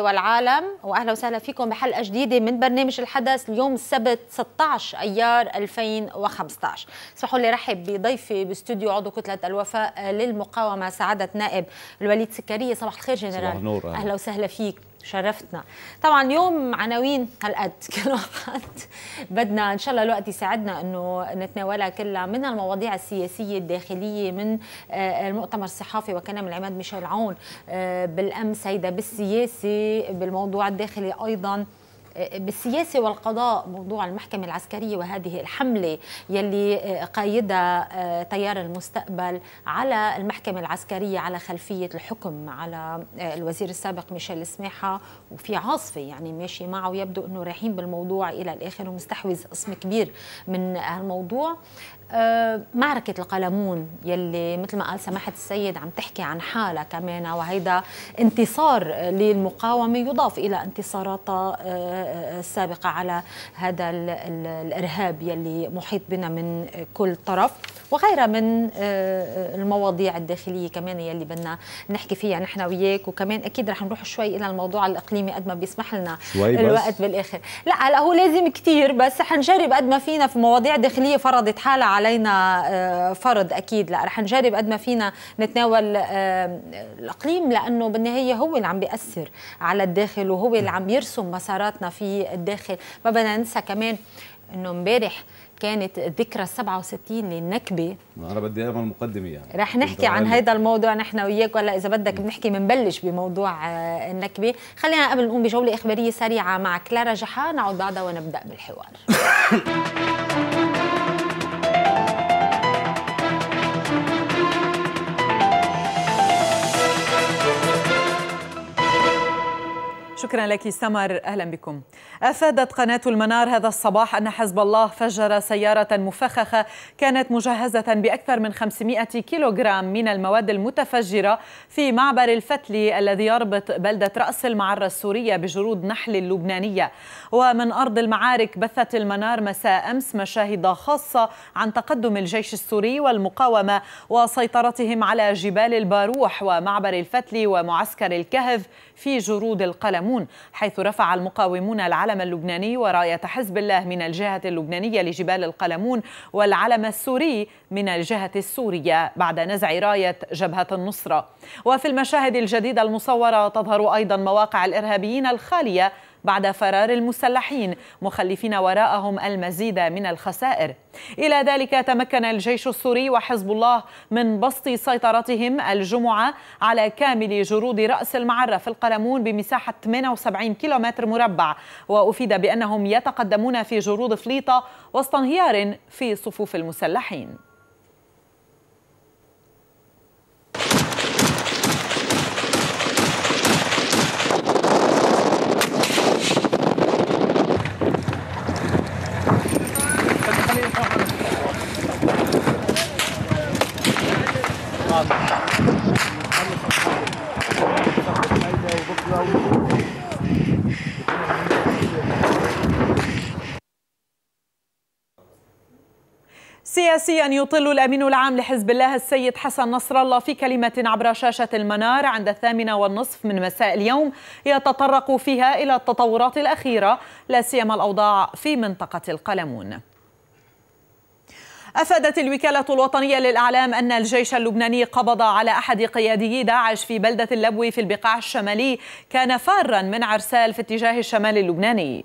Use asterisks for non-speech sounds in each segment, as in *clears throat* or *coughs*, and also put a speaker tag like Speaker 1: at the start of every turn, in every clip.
Speaker 1: والعالم واهلا وسهلا فيكم بحلقه جديده من برنامج الحدث اليوم السبت 16 ايار 2015 اسمحوا لي رحب بضيفي باستوديو عضو كتله الوفاء للمقاومه سعاده نائب الوليد سكريه صباح الخير جنرال صباح النور اهلا وسهلا فيك شرفتنا طبعا يوم عناوين هالقد *laughs* كل واحد بدنا ان شاء الله الوقت يساعدنا انه نتناولها كلها من المواضيع السياسيه الداخليه من آه، المؤتمر الصحافي وكان من العماد ميشيل عون آه، بالامس هيدا بالسياسي بالموضوع الداخلي ايضا بالسياسة والقضاء موضوع المحكمة العسكرية وهذه الحملة يلي آه، قايدها آه، تيار المستقبل على المحكمة العسكرية على خلفية الحكم على آه، الوزير السابق ميشيل سماحة وفي عاصفة يعني ماشي معه يبدو أنه رايحين بالموضوع إلى الآخر ومستحوذ قسم كبير من هالموضوع أه، معركة القلمون يلي مثل ما قال سماحة السيد عم تحكي عن حالها كمان وهيدا انتصار للمقاومة يضاف إلى انتصاراتها أه، أه، السابقة على هذا الإرهاب يلي محيط بنا من كل طرف وغيرها من المواضيع الداخلية كمان يلي بدنا نحكي فيها نحن وياك وكمان أكيد رح نروح شوي إلى الموضوع الإقليمي قد ما بيسمح لنا الوقت بالآخر لا هلا هو لازم كتير بس حنجرب قد ما فينا في مواضيع داخلية فرضت حالها على علينا آه، فرض اكيد لا رح نجرب قد ما فينا نتناول آه، الاقليم لانه بالنهايه هو اللي عم بياثر على الداخل وهو اللي عم يرسم مساراتنا في الداخل ما بدنا ننسى كمان انه امبارح كانت ذكرى 67 للنكبه
Speaker 2: انا بدي اعمل مقدمه يعني رح نحكي عن هذا
Speaker 1: الموضوع نحن وياك ولا اذا بدك بنحكي بنبلش بموضوع آه، النكبه خلينا قبل نقوم بجوله اخباريه سريعه مع كلارا جحا نعود بعدها ونبدا بالحوار *laughs*
Speaker 3: شكرا لك سمر اهلا بكم. افادت قناه المنار هذا الصباح ان حزب الله فجر سياره مفخخه كانت مجهزه باكثر من 500 كيلوغرام من المواد المتفجره في معبر الفتلي الذي يربط بلده راس المعره السوريه بجرود نحل اللبنانيه. ومن ارض المعارك بثت المنار مساء امس مشاهد خاصه عن تقدم الجيش السوري والمقاومه وسيطرتهم على جبال الباروح ومعبر الفتلي ومعسكر الكهف في جرود القلمون حيث رفع المقاومون العلم اللبناني وراية حزب الله من الجهة اللبنانية لجبال القلمون والعلم السوري من الجهة السورية بعد نزع راية جبهة النصرة وفي المشاهد الجديدة المصورة تظهر أيضا مواقع الإرهابيين الخالية بعد فرار المسلحين مخلفين وراءهم المزيد من الخسائر إلى ذلك تمكن الجيش السوري وحزب الله من بسط سيطرتهم الجمعة على كامل جرود رأس المعرة في القلمون بمساحة 78 كيلومتر مربع وأفيد بأنهم يتقدمون في جرود فليطة وسط انهيار في صفوف المسلحين سياسيا يطل الامين العام لحزب الله السيد حسن نصر الله في كلمه عبر شاشه المنار عند الثامنه والنصف من مساء اليوم يتطرق فيها الى التطورات الاخيره لا سيما الاوضاع في منطقه القلمون أفادت الوكالة الوطنية للأعلام أن الجيش اللبناني قبض على أحد قيادي داعش في بلدة اللبوي في البقاع الشمالي كان فارا من عرسال في اتجاه الشمال اللبناني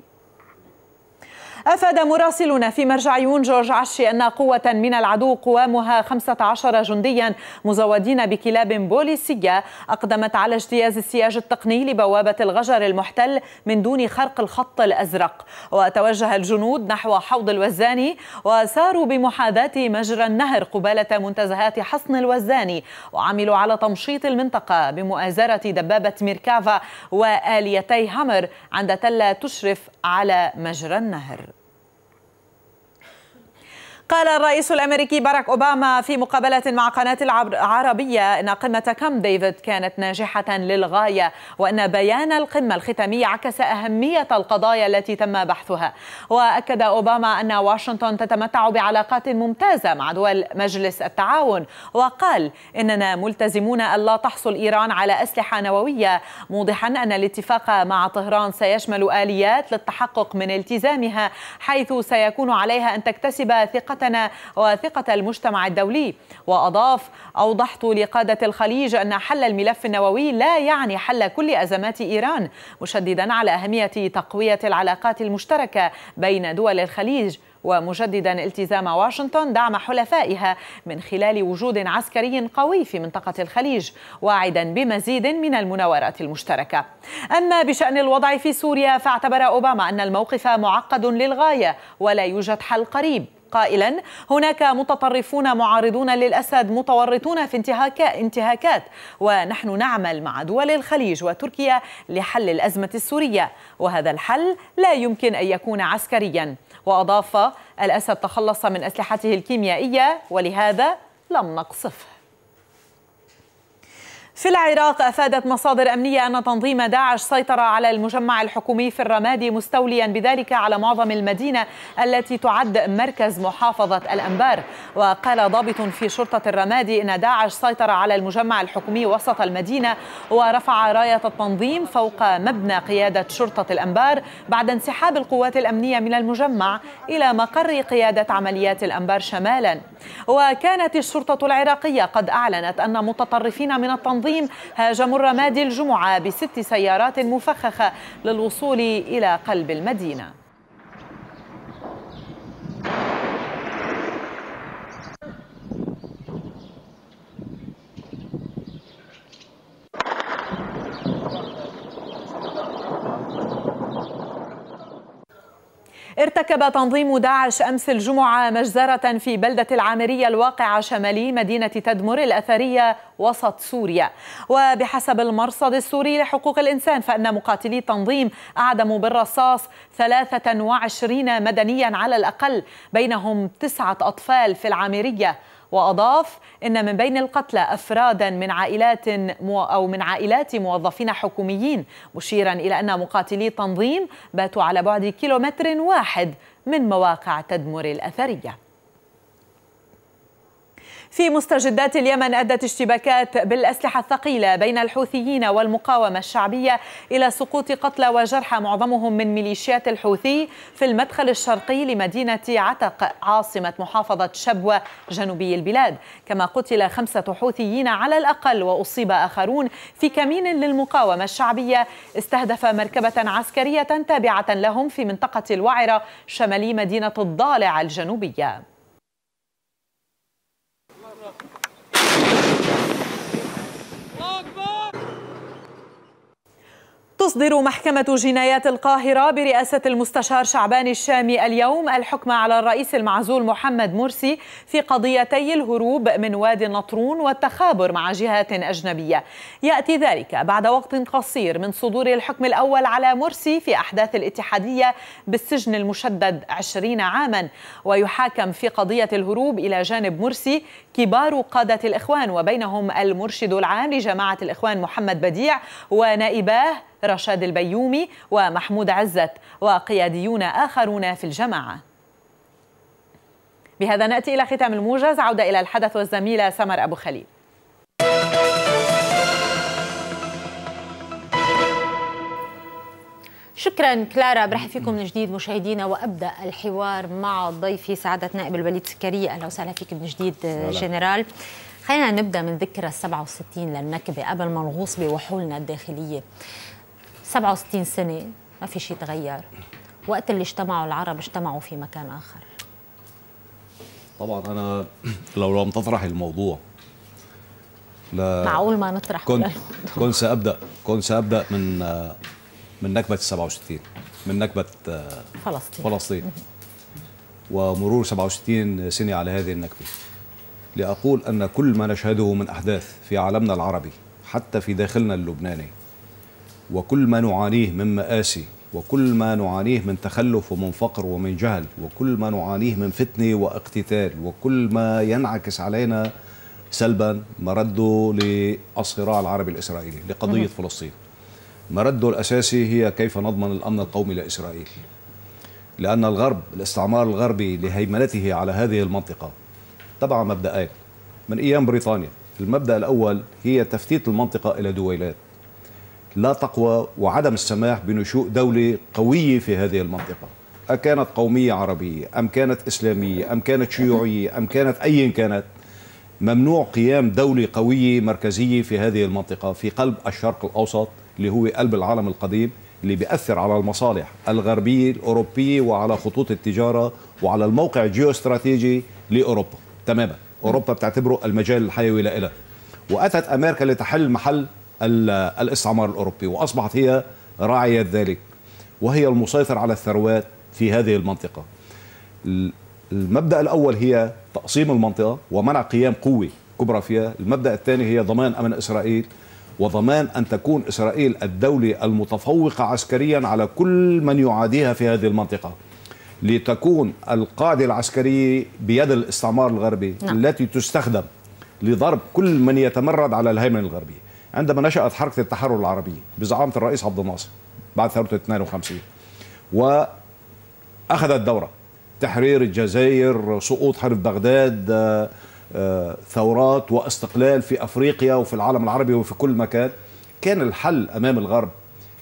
Speaker 3: أفاد مراسلنا في مرجع يون جورج عشي أن قوة من العدو قوامها 15 جنديا مزودين بكلاب بوليسية أقدمت على اجتياز السياج التقني لبوابة الغجر المحتل من دون خرق الخط الأزرق وتوجه الجنود نحو حوض الوزاني وساروا بمحاذاة مجرى النهر قبالة منتزهات حصن الوزاني وعملوا على تمشيط المنطقة بمؤازرة دبابة ميركافا وآليتي هامر عند تلة تشرف على مجرى النهر قال الرئيس الامريكي باراك اوباما في مقابله مع قناه العربيه ان قمه كامب ديفيد كانت ناجحه للغايه وان بيان القمه الختاميه عكس اهميه القضايا التي تم بحثها واكد اوباما ان واشنطن تتمتع بعلاقات ممتازه مع دول مجلس التعاون وقال اننا ملتزمون الا تحصل ايران على اسلحه نوويه موضحا ان الاتفاق مع طهران سيشمل اليات للتحقق من التزامها حيث سيكون عليها ان تكتسب ثقه ثقتنا وثقة المجتمع الدولي وأضاف أوضحت لقادة الخليج أن حل الملف النووي لا يعني حل كل أزمات إيران مشددا على أهمية تقوية العلاقات المشتركة بين دول الخليج ومجددا التزام واشنطن دعم حلفائها من خلال وجود عسكري قوي في منطقة الخليج واعدا بمزيد من المناورات المشتركة أما بشأن الوضع في سوريا فاعتبر أوباما أن الموقف معقد للغاية ولا يوجد حل قريب قائلا هناك متطرفون معارضون للأسد متورطون في انتهاكات ونحن نعمل مع دول الخليج وتركيا لحل الأزمة السورية وهذا الحل لا يمكن أن يكون عسكريا وأضاف الأسد تخلص من أسلحته الكيميائية ولهذا لم نقصفه في العراق افادت مصادر امنيه ان تنظيم داعش سيطر على المجمع الحكومي في الرمادي مستوليا بذلك على معظم المدينه التي تعد مركز محافظه الانبار وقال ضابط في شرطه الرمادي ان داعش سيطر على المجمع الحكومي وسط المدينه ورفع رايه التنظيم فوق مبنى قياده شرطه الانبار بعد انسحاب القوات الامنيه من المجمع الى مقر قياده عمليات الانبار شمالا وكانت الشرطه العراقيه قد اعلنت ان متطرفين من التنظيم التنظيم هاجموا الرمادي الجمعة بست سيارات مفخخة للوصول إلى قلب المدينة ارتكب تنظيم داعش أمس الجمعة مجزرة في بلدة العامرية الواقعة شمالي مدينة تدمر الأثرية وسط سوريا وبحسب المرصد السوري لحقوق الإنسان فإن مقاتلي التنظيم أعدموا بالرصاص 23 مدنيا على الأقل بينهم تسعة أطفال في العامرية وأضاف إن من بين القتلى أفرادا من عائلات أو من عائلات موظفين حكوميين مشيرا إلى أن مقاتلي تنظيم باتوا على بعد كيلومتر واحد من مواقع تدمر الأثرية في مستجدات اليمن أدت اشتباكات بالأسلحة الثقيلة بين الحوثيين والمقاومة الشعبية إلى سقوط قتلى وجرحى معظمهم من ميليشيات الحوثي في المدخل الشرقي لمدينة عتق عاصمة محافظة شبوة جنوبي البلاد كما قتل خمسة حوثيين على الأقل وأصيب آخرون في كمين للمقاومة الشعبية استهدف مركبة عسكرية تابعة لهم في منطقة الوعرة شمالي مدينة الضالع الجنوبية تصدر محكمة جنايات القاهرة برئاسة المستشار شعبان الشامي اليوم الحكم على الرئيس المعزول محمد مرسي في قضيتي الهروب من وادي النطرون والتخابر مع جهات أجنبية يأتي ذلك بعد وقت قصير من صدور الحكم الأول على مرسي في أحداث الاتحادية بالسجن المشدد 20 عاما ويحاكم في قضية الهروب إلى جانب مرسي كبار قادة الإخوان وبينهم المرشد العام لجماعة الإخوان محمد بديع ونائباه رشاد البيومي ومحمود عزت وقياديون آخرون في الجماعة بهذا نأتي إلى ختام الموجز عودة إلى الحدث والزميلة سمر أبو خليل
Speaker 1: شكرا كلارا برحب فيكم من جديد مشاهدينا وابدا الحوار مع ضيفي سعاده نائب الوليد سكري اهلا وسهلا فيك من جديد جنرال خلينا نبدا من ذكرى ال 67 للنكبه قبل ما نغوص بوحولنا الداخليه 67 سنة ما في شيء تغير وقت اللي اجتمعوا العرب اجتمعوا في مكان آخر
Speaker 2: طبعا أنا *clears throat* لو لم تطرح الموضوع لا معقول
Speaker 1: ما نطرح كنت *laughs*
Speaker 2: كنت سأبدأ كنت سأبدأ من من نكبة 67 من نكبة آه، فلسطين فلسطين ومرور 67 سنة على هذه النكبة لأقول أن كل ما نشهده من أحداث في عالمنا العربي حتى في داخلنا اللبناني وكل ما نعانيه من مآسي وكل ما نعانيه من تخلف ومن فقر ومن جهل وكل ما نعانيه من فتنة واقتتال وكل ما ينعكس علينا سلبا مرده للصراع العربي الإسرائيلي لقضية فلسطين مرده الأساسي هي كيف نضمن الأمن القومي لإسرائيل لأن الغرب الاستعمار الغربي لهيمنته على هذه المنطقة تبع مبدأين من أيام بريطانيا المبدأ الأول هي تفتيت المنطقة إلى دويلات لا تقوى وعدم السماح بنشوء دولة قوية في هذه المنطقة أكانت قومية عربية أم كانت إسلامية أم كانت شيوعية أم كانت أيا كانت ممنوع قيام دولة قوية مركزية في هذه المنطقة في قلب الشرق الأوسط اللي هو قلب العالم القديم اللي بيأثر على المصالح الغربية الأوروبية وعلى خطوط التجارة وعلى الموقع الجيوستراتيجي لأوروبا تماما أوروبا بتعتبره المجال الحيوي لها وأتت أمريكا لتحل محل الاستعمار الأوروبي وأصبحت هي راعية ذلك وهي المسيطر على الثروات في هذه المنطقة المبدأ الأول هي تقسيم المنطقة ومنع قيام قوة كبرى فيها المبدأ الثاني هي ضمان أمن إسرائيل وضمان أن تكون إسرائيل الدولة المتفوقة عسكريا على كل من يعاديها في هذه المنطقة لتكون القاعدة العسكرية بيد الاستعمار الغربي نعم. التي تستخدم لضرب كل من يتمرد على الهيمنة الغربية عندما نشأت حركة التحرر العربي بزعامة الرئيس عبد الناصر بعد ثورة 52 وأخذت دورة تحرير الجزائر سقوط حرب بغداد آه، آه، ثورات واستقلال في أفريقيا وفي العالم العربي وفي كل مكان كان الحل أمام الغرب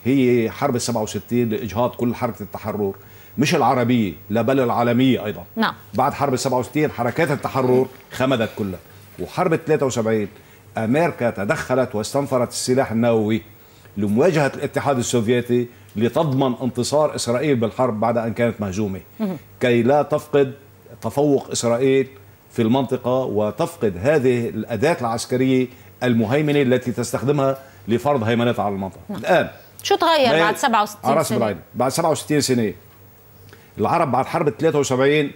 Speaker 2: هي حرب ال 67 لإجهاض كل حركة التحرر مش العربية لا بل العالمية أيضا نعم. بعد حرب ال 67 حركات التحرر خمدت كلها وحرب 73 أمريكا تدخلت واستنفرت السلاح النووي لمواجهة الاتحاد السوفيتي لتضمن انتصار إسرائيل بالحرب بعد أن كانت مهزومة كي لا تفقد تفوق إسرائيل في المنطقة وتفقد هذه الأداة العسكرية المهيمنة التي تستخدمها لفرض هيمنتها على المنطقة نعم. الآن
Speaker 1: شو تغير بعد 67 سنة؟
Speaker 2: بعد 67 سنة العرب بعد حرب 73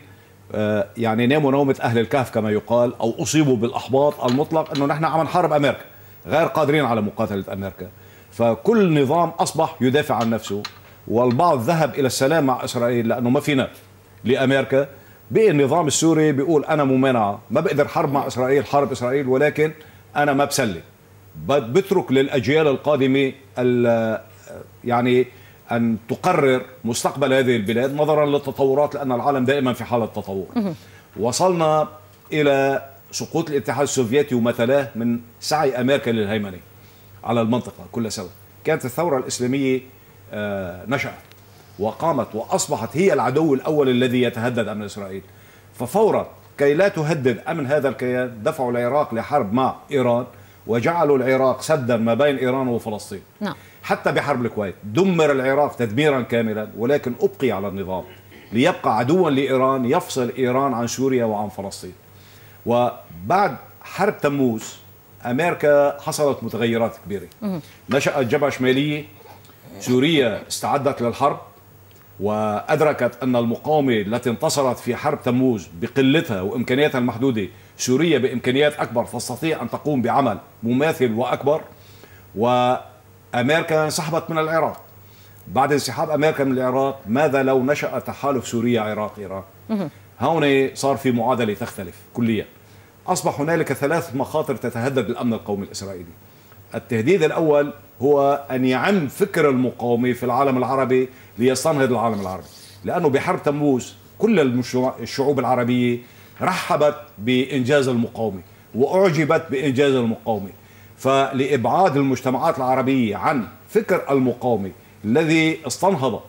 Speaker 2: آه، يعني ناموا نومة أهل الكهف كما يقال أو أصيبوا بالأحباط المطلق أنه نحن عم نحارب أمريكا غير قادرين على مقاتلة أمريكا فكل نظام أصبح يدافع عن نفسه والبعض ذهب إلى السلام مع إسرائيل لأنه ما فينا لأمريكا بقي النظام السوري بيقول أنا ممانعة ما بقدر حرب مع إسرائيل حرب إسرائيل ولكن أنا ما بسلم بترك للأجيال القادمة يعني أن تقرر مستقبل هذه البلاد نظرا للتطورات لأن العالم دائما في حالة تطور وصلنا إلى سقوط الاتحاد السوفيتي ومثلاه من سعي أمريكا للهيمنة على المنطقة كل سوا كانت الثورة الإسلامية آه، نشأت وقامت وأصبحت هي العدو الأول الذي يتهدد أمن إسرائيل ففورا كي لا تهدد أمن هذا الكيان دفعوا العراق لحرب مع إيران وجعلوا العراق سدا ما بين إيران وفلسطين نعم. حتى بحرب الكويت دمر العراق تدميرا كاملا ولكن أبقي على النظام ليبقى عدوا لإيران يفصل إيران عن سوريا وعن فلسطين وبعد حرب تموز أمريكا حصلت متغيرات كبيرة نشأت جبهة شمالية سوريا استعدت للحرب وأدركت أن المقاومة التي انتصرت في حرب تموز بقلتها وإمكانياتها المحدودة سوريا بإمكانيات أكبر تستطيع أن تقوم بعمل مماثل وأكبر و أمريكا انسحبت من العراق بعد انسحاب أمريكا من العراق ماذا لو نشأ تحالف سوريا عراق إيران هون صار في معادلة تختلف كليا أصبح هنالك ثلاث مخاطر تتهدد الأمن القومي الإسرائيلي التهديد الأول هو أن يعم فكر المقاومة في العالم العربي ليستنهض العالم العربي لأنه بحرب تموز كل الشعوب العربية رحبت بإنجاز المقاومة وأعجبت بإنجاز المقاومة فلابعاد المجتمعات العربيه عن فكر المقاومه الذي استنهض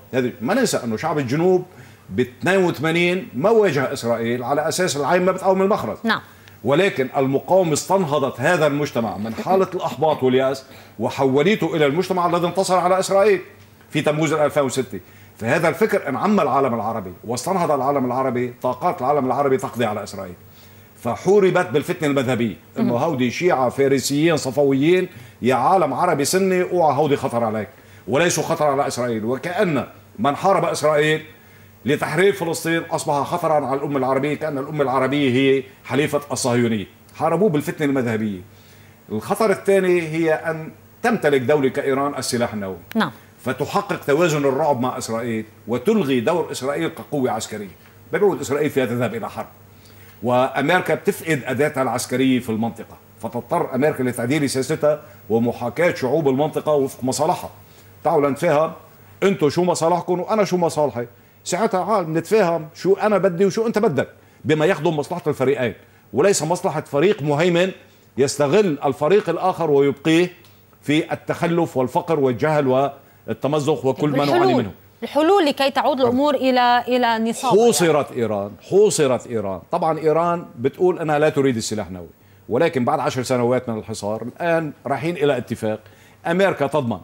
Speaker 2: ما ننسى انه شعب الجنوب ب 82 ما واجه اسرائيل على اساس العين ما بتقوم المخرج نعم ولكن المقاومه استنهضت هذا المجتمع من حاله الاحباط والياس وحولته الى المجتمع الذي انتصر على اسرائيل في تموز 2006 فهذا الفكر انعم العالم العربي واستنهض العالم العربي طاقات العالم العربي تقضي على اسرائيل فحوربت بالفتنه المذهبيه انه هودي شيعه فارسيين صفويين يا عالم عربي سني اوعى هودي خطر عليك وليسوا خطر على اسرائيل وكان من حارب اسرائيل لتحرير فلسطين اصبح خطرا على الامه العربيه كان الامه العربيه هي حليفه الصهيونيه حاربوه بالفتنه المذهبيه الخطر الثاني هي ان تمتلك دوله كايران السلاح النووي نعم فتحقق توازن الرعب مع اسرائيل وتلغي دور اسرائيل كقوه عسكريه لا اسرائيل فيها تذهب الى حرب وامريكا بتفقد اداتها العسكريه في المنطقه فتضطر امريكا لتعديل سياستها ومحاكاه شعوب المنطقه وفق مصالحها تعالوا نتفاهم انتم شو مصالحكم وانا شو مصالحي ساعتها عال نتفاهم شو انا بدي وشو انت بدك بما يخدم مصلحه الفريقين وليس مصلحه فريق مهيمن يستغل الفريق الاخر ويبقيه في التخلف والفقر والجهل والتمزق وكل ما نعاني منه
Speaker 1: الحلول لكي تعود الامور الى الى نصاب حوصرت
Speaker 2: يعني. ايران حوصرت ايران طبعا ايران بتقول انها لا تريد السلاح النووي ولكن بعد عشر سنوات من الحصار الان رايحين الى اتفاق امريكا تضمن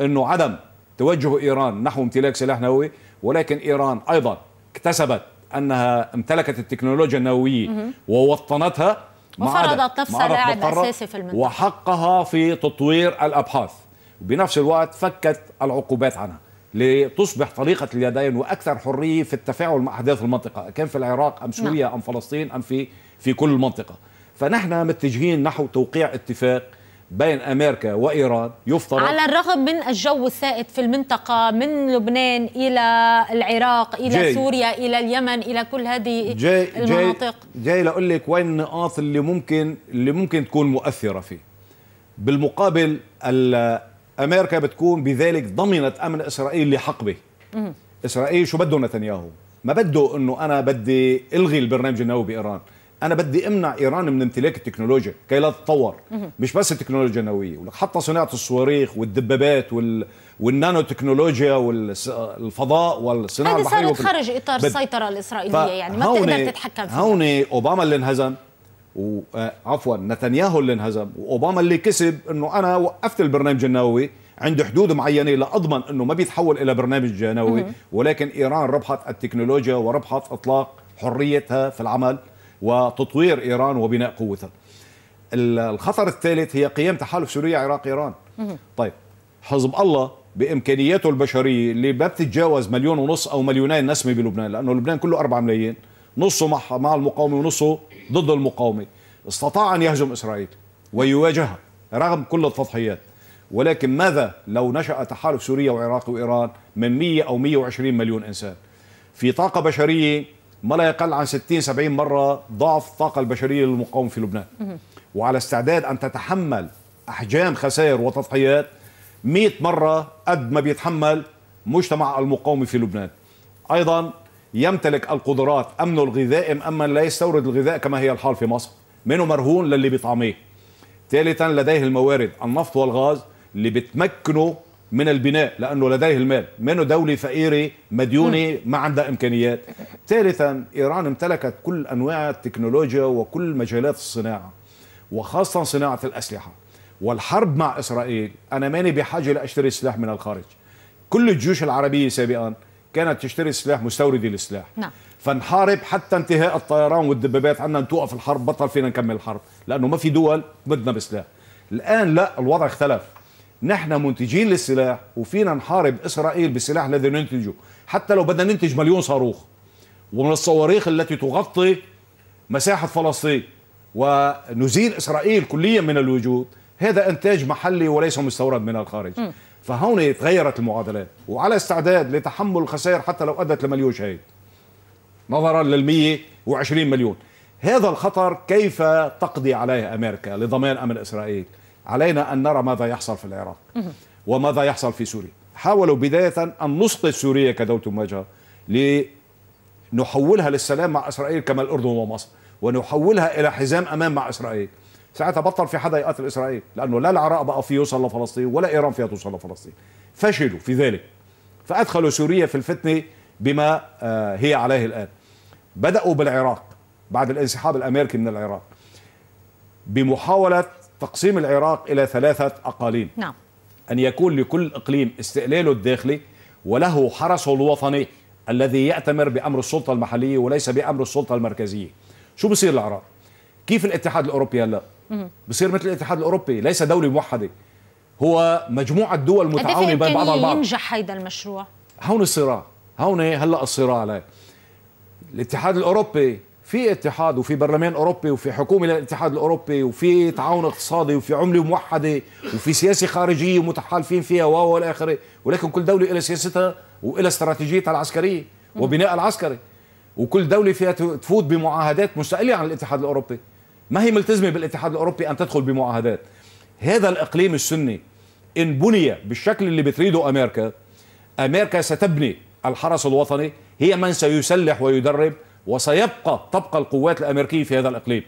Speaker 2: انه عدم توجه ايران نحو امتلاك سلاح نووي ولكن ايران ايضا اكتسبت انها امتلكت التكنولوجيا النوويه ووطنتها
Speaker 1: وفرضت نفسها لاعب اساسي في المنطقه
Speaker 2: وحقها في تطوير الابحاث وبنفس الوقت فكت العقوبات عنها لتصبح طريقة اليدين وأكثر حرية في التفاعل مع أحداث المنطقة كان في العراق أم سوريا نعم. أم فلسطين أم في في كل المنطقة فنحن متجهين نحو توقيع اتفاق بين امريكا وايران يفترض على
Speaker 1: الرغم من الجو السائد في المنطقه من لبنان الى العراق الى جاي. سوريا الى اليمن الى كل هذه جاي
Speaker 2: المناطق جاي, جاي لاقول لك وين النقاط اللي ممكن اللي ممكن تكون مؤثره فيه بالمقابل امريكا بتكون بذلك ضمنت امن اسرائيل لحقبه اسرائيل شو بده نتنياهو ما بده انه انا بدي الغي البرنامج النووي بايران انا بدي امنع ايران من امتلاك التكنولوجيا كي لا تتطور مش بس التكنولوجيا النوويه ولك حتى صناعه الصواريخ والدبابات وال... والنانو تكنولوجيا والفضاء والصناعه البحريه هذه صارت خارج اطار السيطره
Speaker 1: الاسرائيليه يعني ما بتقدر تتحكم فيها هون
Speaker 2: اوباما اللي انهزم وعفوا آه، نتنياهو اللي انهزم واوباما اللي كسب انه انا وقفت البرنامج النووي عند حدود معينه لاضمن انه ما بيتحول الى برنامج نووي ولكن ايران ربحت التكنولوجيا وربحت اطلاق حريتها في العمل وتطوير ايران وبناء قوتها. الخطر الثالث هي قيام تحالف سوريا عراق ايران. طيب حزب الله بامكانياته البشريه اللي ما بتتجاوز مليون ونص او مليونين نسمه بلبنان لانه لبنان كله 4 ملايين نصه مع مع المقاومه ونصه ضد المقاومة استطاع أن يهزم إسرائيل ويواجهها رغم كل التضحيات ولكن ماذا لو نشأ تحالف سوريا وعراق وإيران من 100 أو 120 مليون إنسان في طاقة بشرية ما لا يقل عن 60 70 مرة ضعف الطاقة البشرية للمقاومة في لبنان وعلى استعداد أن تتحمل أحجام خسائر وتضحيات 100 مرة قد ما بيتحمل مجتمع المقاومة في لبنان أيضا يمتلك القدرات امنه الغذائي ام من لا يستورد الغذاء كما هي الحال في مصر منه مرهون للي بيطعميه ثالثا لديه الموارد النفط والغاز اللي بتمكنه من البناء لانه لديه المال منه دولي فقيري مديوني ما عندها امكانيات ثالثا ايران امتلكت كل انواع التكنولوجيا وكل مجالات الصناعه وخاصه صناعه الاسلحه والحرب مع اسرائيل انا ماني بحاجه لاشتري سلاح من الخارج كل الجيوش العربيه سابقا كانت تشتري سلاح مستوردي السلاح نعم فنحارب حتى انتهاء الطيران والدبابات عندنا توقف الحرب بطل فينا نكمل الحرب لانه ما في دول بدنا بسلاح الان لا الوضع اختلف نحن منتجين للسلاح وفينا نحارب اسرائيل بالسلاح الذي ننتجه حتى لو بدنا ننتج مليون صاروخ ومن الصواريخ التي تغطي مساحه فلسطين ونزيل اسرائيل كليا من الوجود هذا انتاج محلي وليس مستورد من الخارج م. فهون تغيرت المعادلات وعلى استعداد لتحمل الخسائر حتى لو أدت لمليون شهيد نظرا لل 120 مليون هذا الخطر كيف تقضي عليه أمريكا لضمان أمن إسرائيل علينا أن نرى ماذا يحصل في العراق وماذا يحصل في سوريا حاولوا بداية أن نسقط سوريا كدولة مواجهة لنحولها للسلام مع إسرائيل كما الأردن ومصر ونحولها إلى حزام أمام مع إسرائيل ساعتها بطل في حدا يقاتل اسرائيل لانه لا العراق بقى فيه يوصل لفلسطين ولا ايران فيها توصل لفلسطين فشلوا في ذلك فادخلوا سوريا في الفتنه بما آه، هي عليه الان بداوا بالعراق بعد الانسحاب الامريكي من العراق بمحاوله تقسيم العراق الى ثلاثه اقاليم نعم ان يكون لكل اقليم استقلاله الداخلي وله حرسه الوطني الذي يأتمر بأمر السلطة المحلية وليس بأمر السلطة المركزية شو بصير العراق؟ كيف الاتحاد الأوروبي هلا؟ بصير مثل الاتحاد الاوروبي ليس دوله موحده هو مجموعه دول إيه متعاونه بين بعضها البعض
Speaker 1: ينجح هيدا المشروع
Speaker 2: هون الصراع هون هلا الصراع عليه الاتحاد الاوروبي في اتحاد وفي برلمان اوروبي وفي حكومه للاتحاد الاوروبي وفي تعاون اقتصادي وفي عمله موحده وفي سياسه خارجيه ومتحالفين فيها و والى اخره ولكن كل دوله لها سياستها ولها استراتيجيتها العسكريه وبناء العسكري وكل دوله فيها تفوت بمعاهدات مستقله عن الاتحاد الاوروبي ما هي ملتزمه بالاتحاد الاوروبي ان تدخل بمعاهدات هذا الاقليم السني ان بني بالشكل اللي بتريده امريكا امريكا ستبني الحرس الوطني هي من سيسلح ويدرب وسيبقى تبقى القوات الامريكيه في هذا الاقليم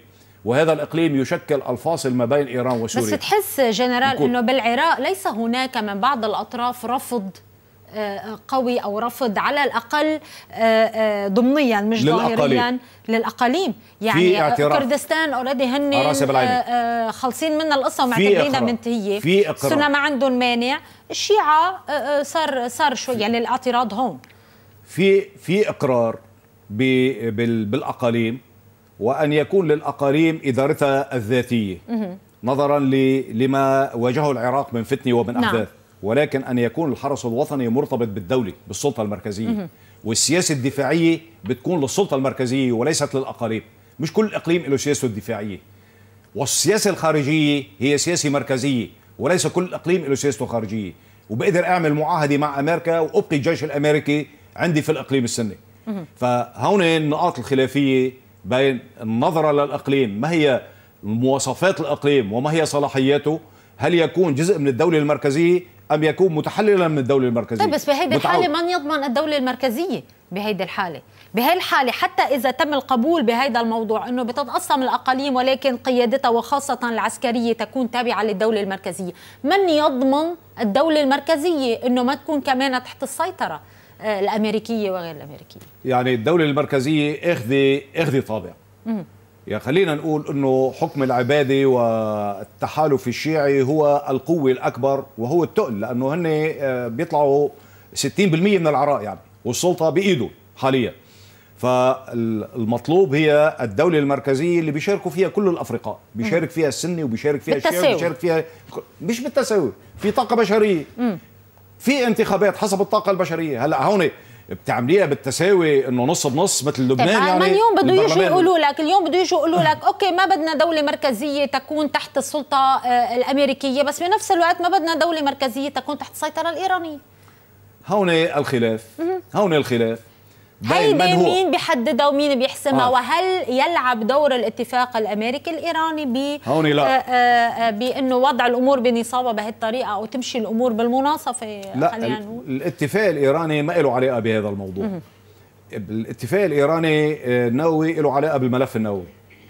Speaker 2: وهذا الاقليم يشكل الفاصل ما بين ايران وسوريا بس
Speaker 1: تحس جنرال انه بالعراق ليس هناك من بعض الاطراف رفض آه، قوي او رفض على الاقل آه، آه، ضمنيا مش ظاهريا للاقاليم يعني كردستان اوريدي هن خالصين من القصه ومعتبرينها منتهيه في السنه ما عندهم مانع الشيعه صار صار شوي يعني الاعتراض هون
Speaker 2: في في اقرار بالاقاليم وان يكون للاقاليم ادارتها الذاتيه نظرا لما واجهه العراق من فتنه ومن نعم. احداث نعم. ولكن أن يكون الحرس الوطني مرتبط بالدوله بالسلطة المركزية والسياسة الدفاعية بتكون للسلطة المركزية وليست للأقاليم مش كل إقليم له سياسته الدفاعية والسياسة الخارجية هي سياسة مركزية وليس كل إقليم له سياسته الخارجية وبقدر أعمل معاهدة مع أمريكا وأبقي الجيش الأمريكي عندي في الإقليم السني فهون النقاط الخلافية بين النظرة للإقليم ما هي مواصفات الإقليم وما هي صلاحياته هل يكون جزء من الدولة المركزية أم يكون متحللا من الدولة المركزية طيب بس بهيدي الحالة
Speaker 1: من يضمن الدولة المركزية بهيدي الحالة بهي الحالة حتى إذا تم القبول بهيدا الموضوع أنه بتتقسم الأقاليم ولكن قيادتها وخاصة العسكرية تكون تابعة للدولة المركزية من يضمن الدولة المركزية أنه ما تكون كمان تحت السيطرة آه، الأمريكية وغير الأمريكية
Speaker 2: يعني الدولة المركزية أخذي, أخذي طابع يا خلينا نقول انه حكم العبادي والتحالف الشيعي هو القوه الاكبر وهو التقل لانه هن آه، بيطلعوا 60% من العراء يعني والسلطه بايده حاليا فالمطلوب هي الدولة المركزية اللي بيشاركوا فيها كل الأفرقاء بيشارك فيها السني وبيشارك فيها الشيعي وبيشارك فيها مش بالتساوي في طاقة بشرية في انتخابات حسب الطاقة البشرية هلا هون بتعمليها بالتساوي انه نص بنص مثل طيب، لبنان يعني ما اليوم بده يجوا يقولوا
Speaker 1: لك اليوم بده يجوا يقولوا لك اوكي ما بدنا دوله مركزيه تكون تحت السلطه آه، الامريكيه بس بنفس الوقت ما بدنا دوله مركزيه تكون تحت السيطره الايرانيه
Speaker 2: هون الخلاف هون الخلاف هل دي مين
Speaker 1: بيحددها ومين بيحسمها آه. وهل يلعب دور الاتفاق الامريكي الايراني ب هوني لا آه، آه، آه، بانه وضع الامور بنصابه بهالطريقه او تمشي الامور بالمناصفه لا خلينا نقول
Speaker 2: الاتفاق الايراني ما له علاقه بهذا الموضوع الاتفاق الايراني النووي له علاقه بالملف النووي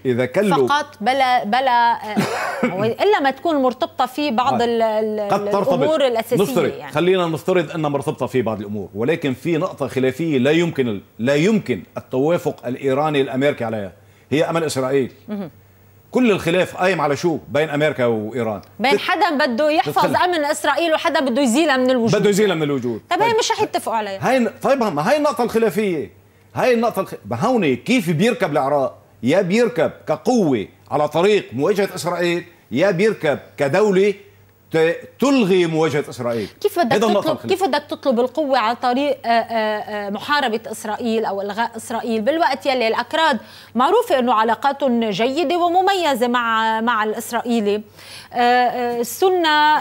Speaker 2: اذا كلوا فقط
Speaker 1: بلا بلا آه، *laughs* الا ما تكون مرتبطه في بعض طيب. ال قد الامور الاساسيه نفترض يعني.
Speaker 2: خلينا نفترض انها مرتبطه في بعض الامور ولكن في نقطه خلافيه لا يمكن لا يمكن التوافق الايراني الامريكي عليها هي امل اسرائيل كل الخلاف قايم على شو بين امريكا وايران
Speaker 1: بين حدا بده يحفظ تتخلق. امن اسرائيل وحدا بده يزيلها من الوجود بده
Speaker 2: يزيلها من الوجود
Speaker 1: طيب هي طيب. مش رح يتفقوا عليها
Speaker 2: هاي طيب ما هاي النقطه الخلافيه هاي النقطه الخ... هون كيف بيركب العراق يا بيركب كقوة على طريق مواجهة إسرائيل يا بيركب كدولة تلغي مواجهه اسرائيل كيف بدك تطلب كيف
Speaker 1: بدك تطلب القوه على طريق آه، آه، آه، محاربه اسرائيل او الغاء اسرائيل بالوقت يلي الاكراد معروفه انه علاقاتهم جيده ومميزه مع مع الاسرائيلي السنه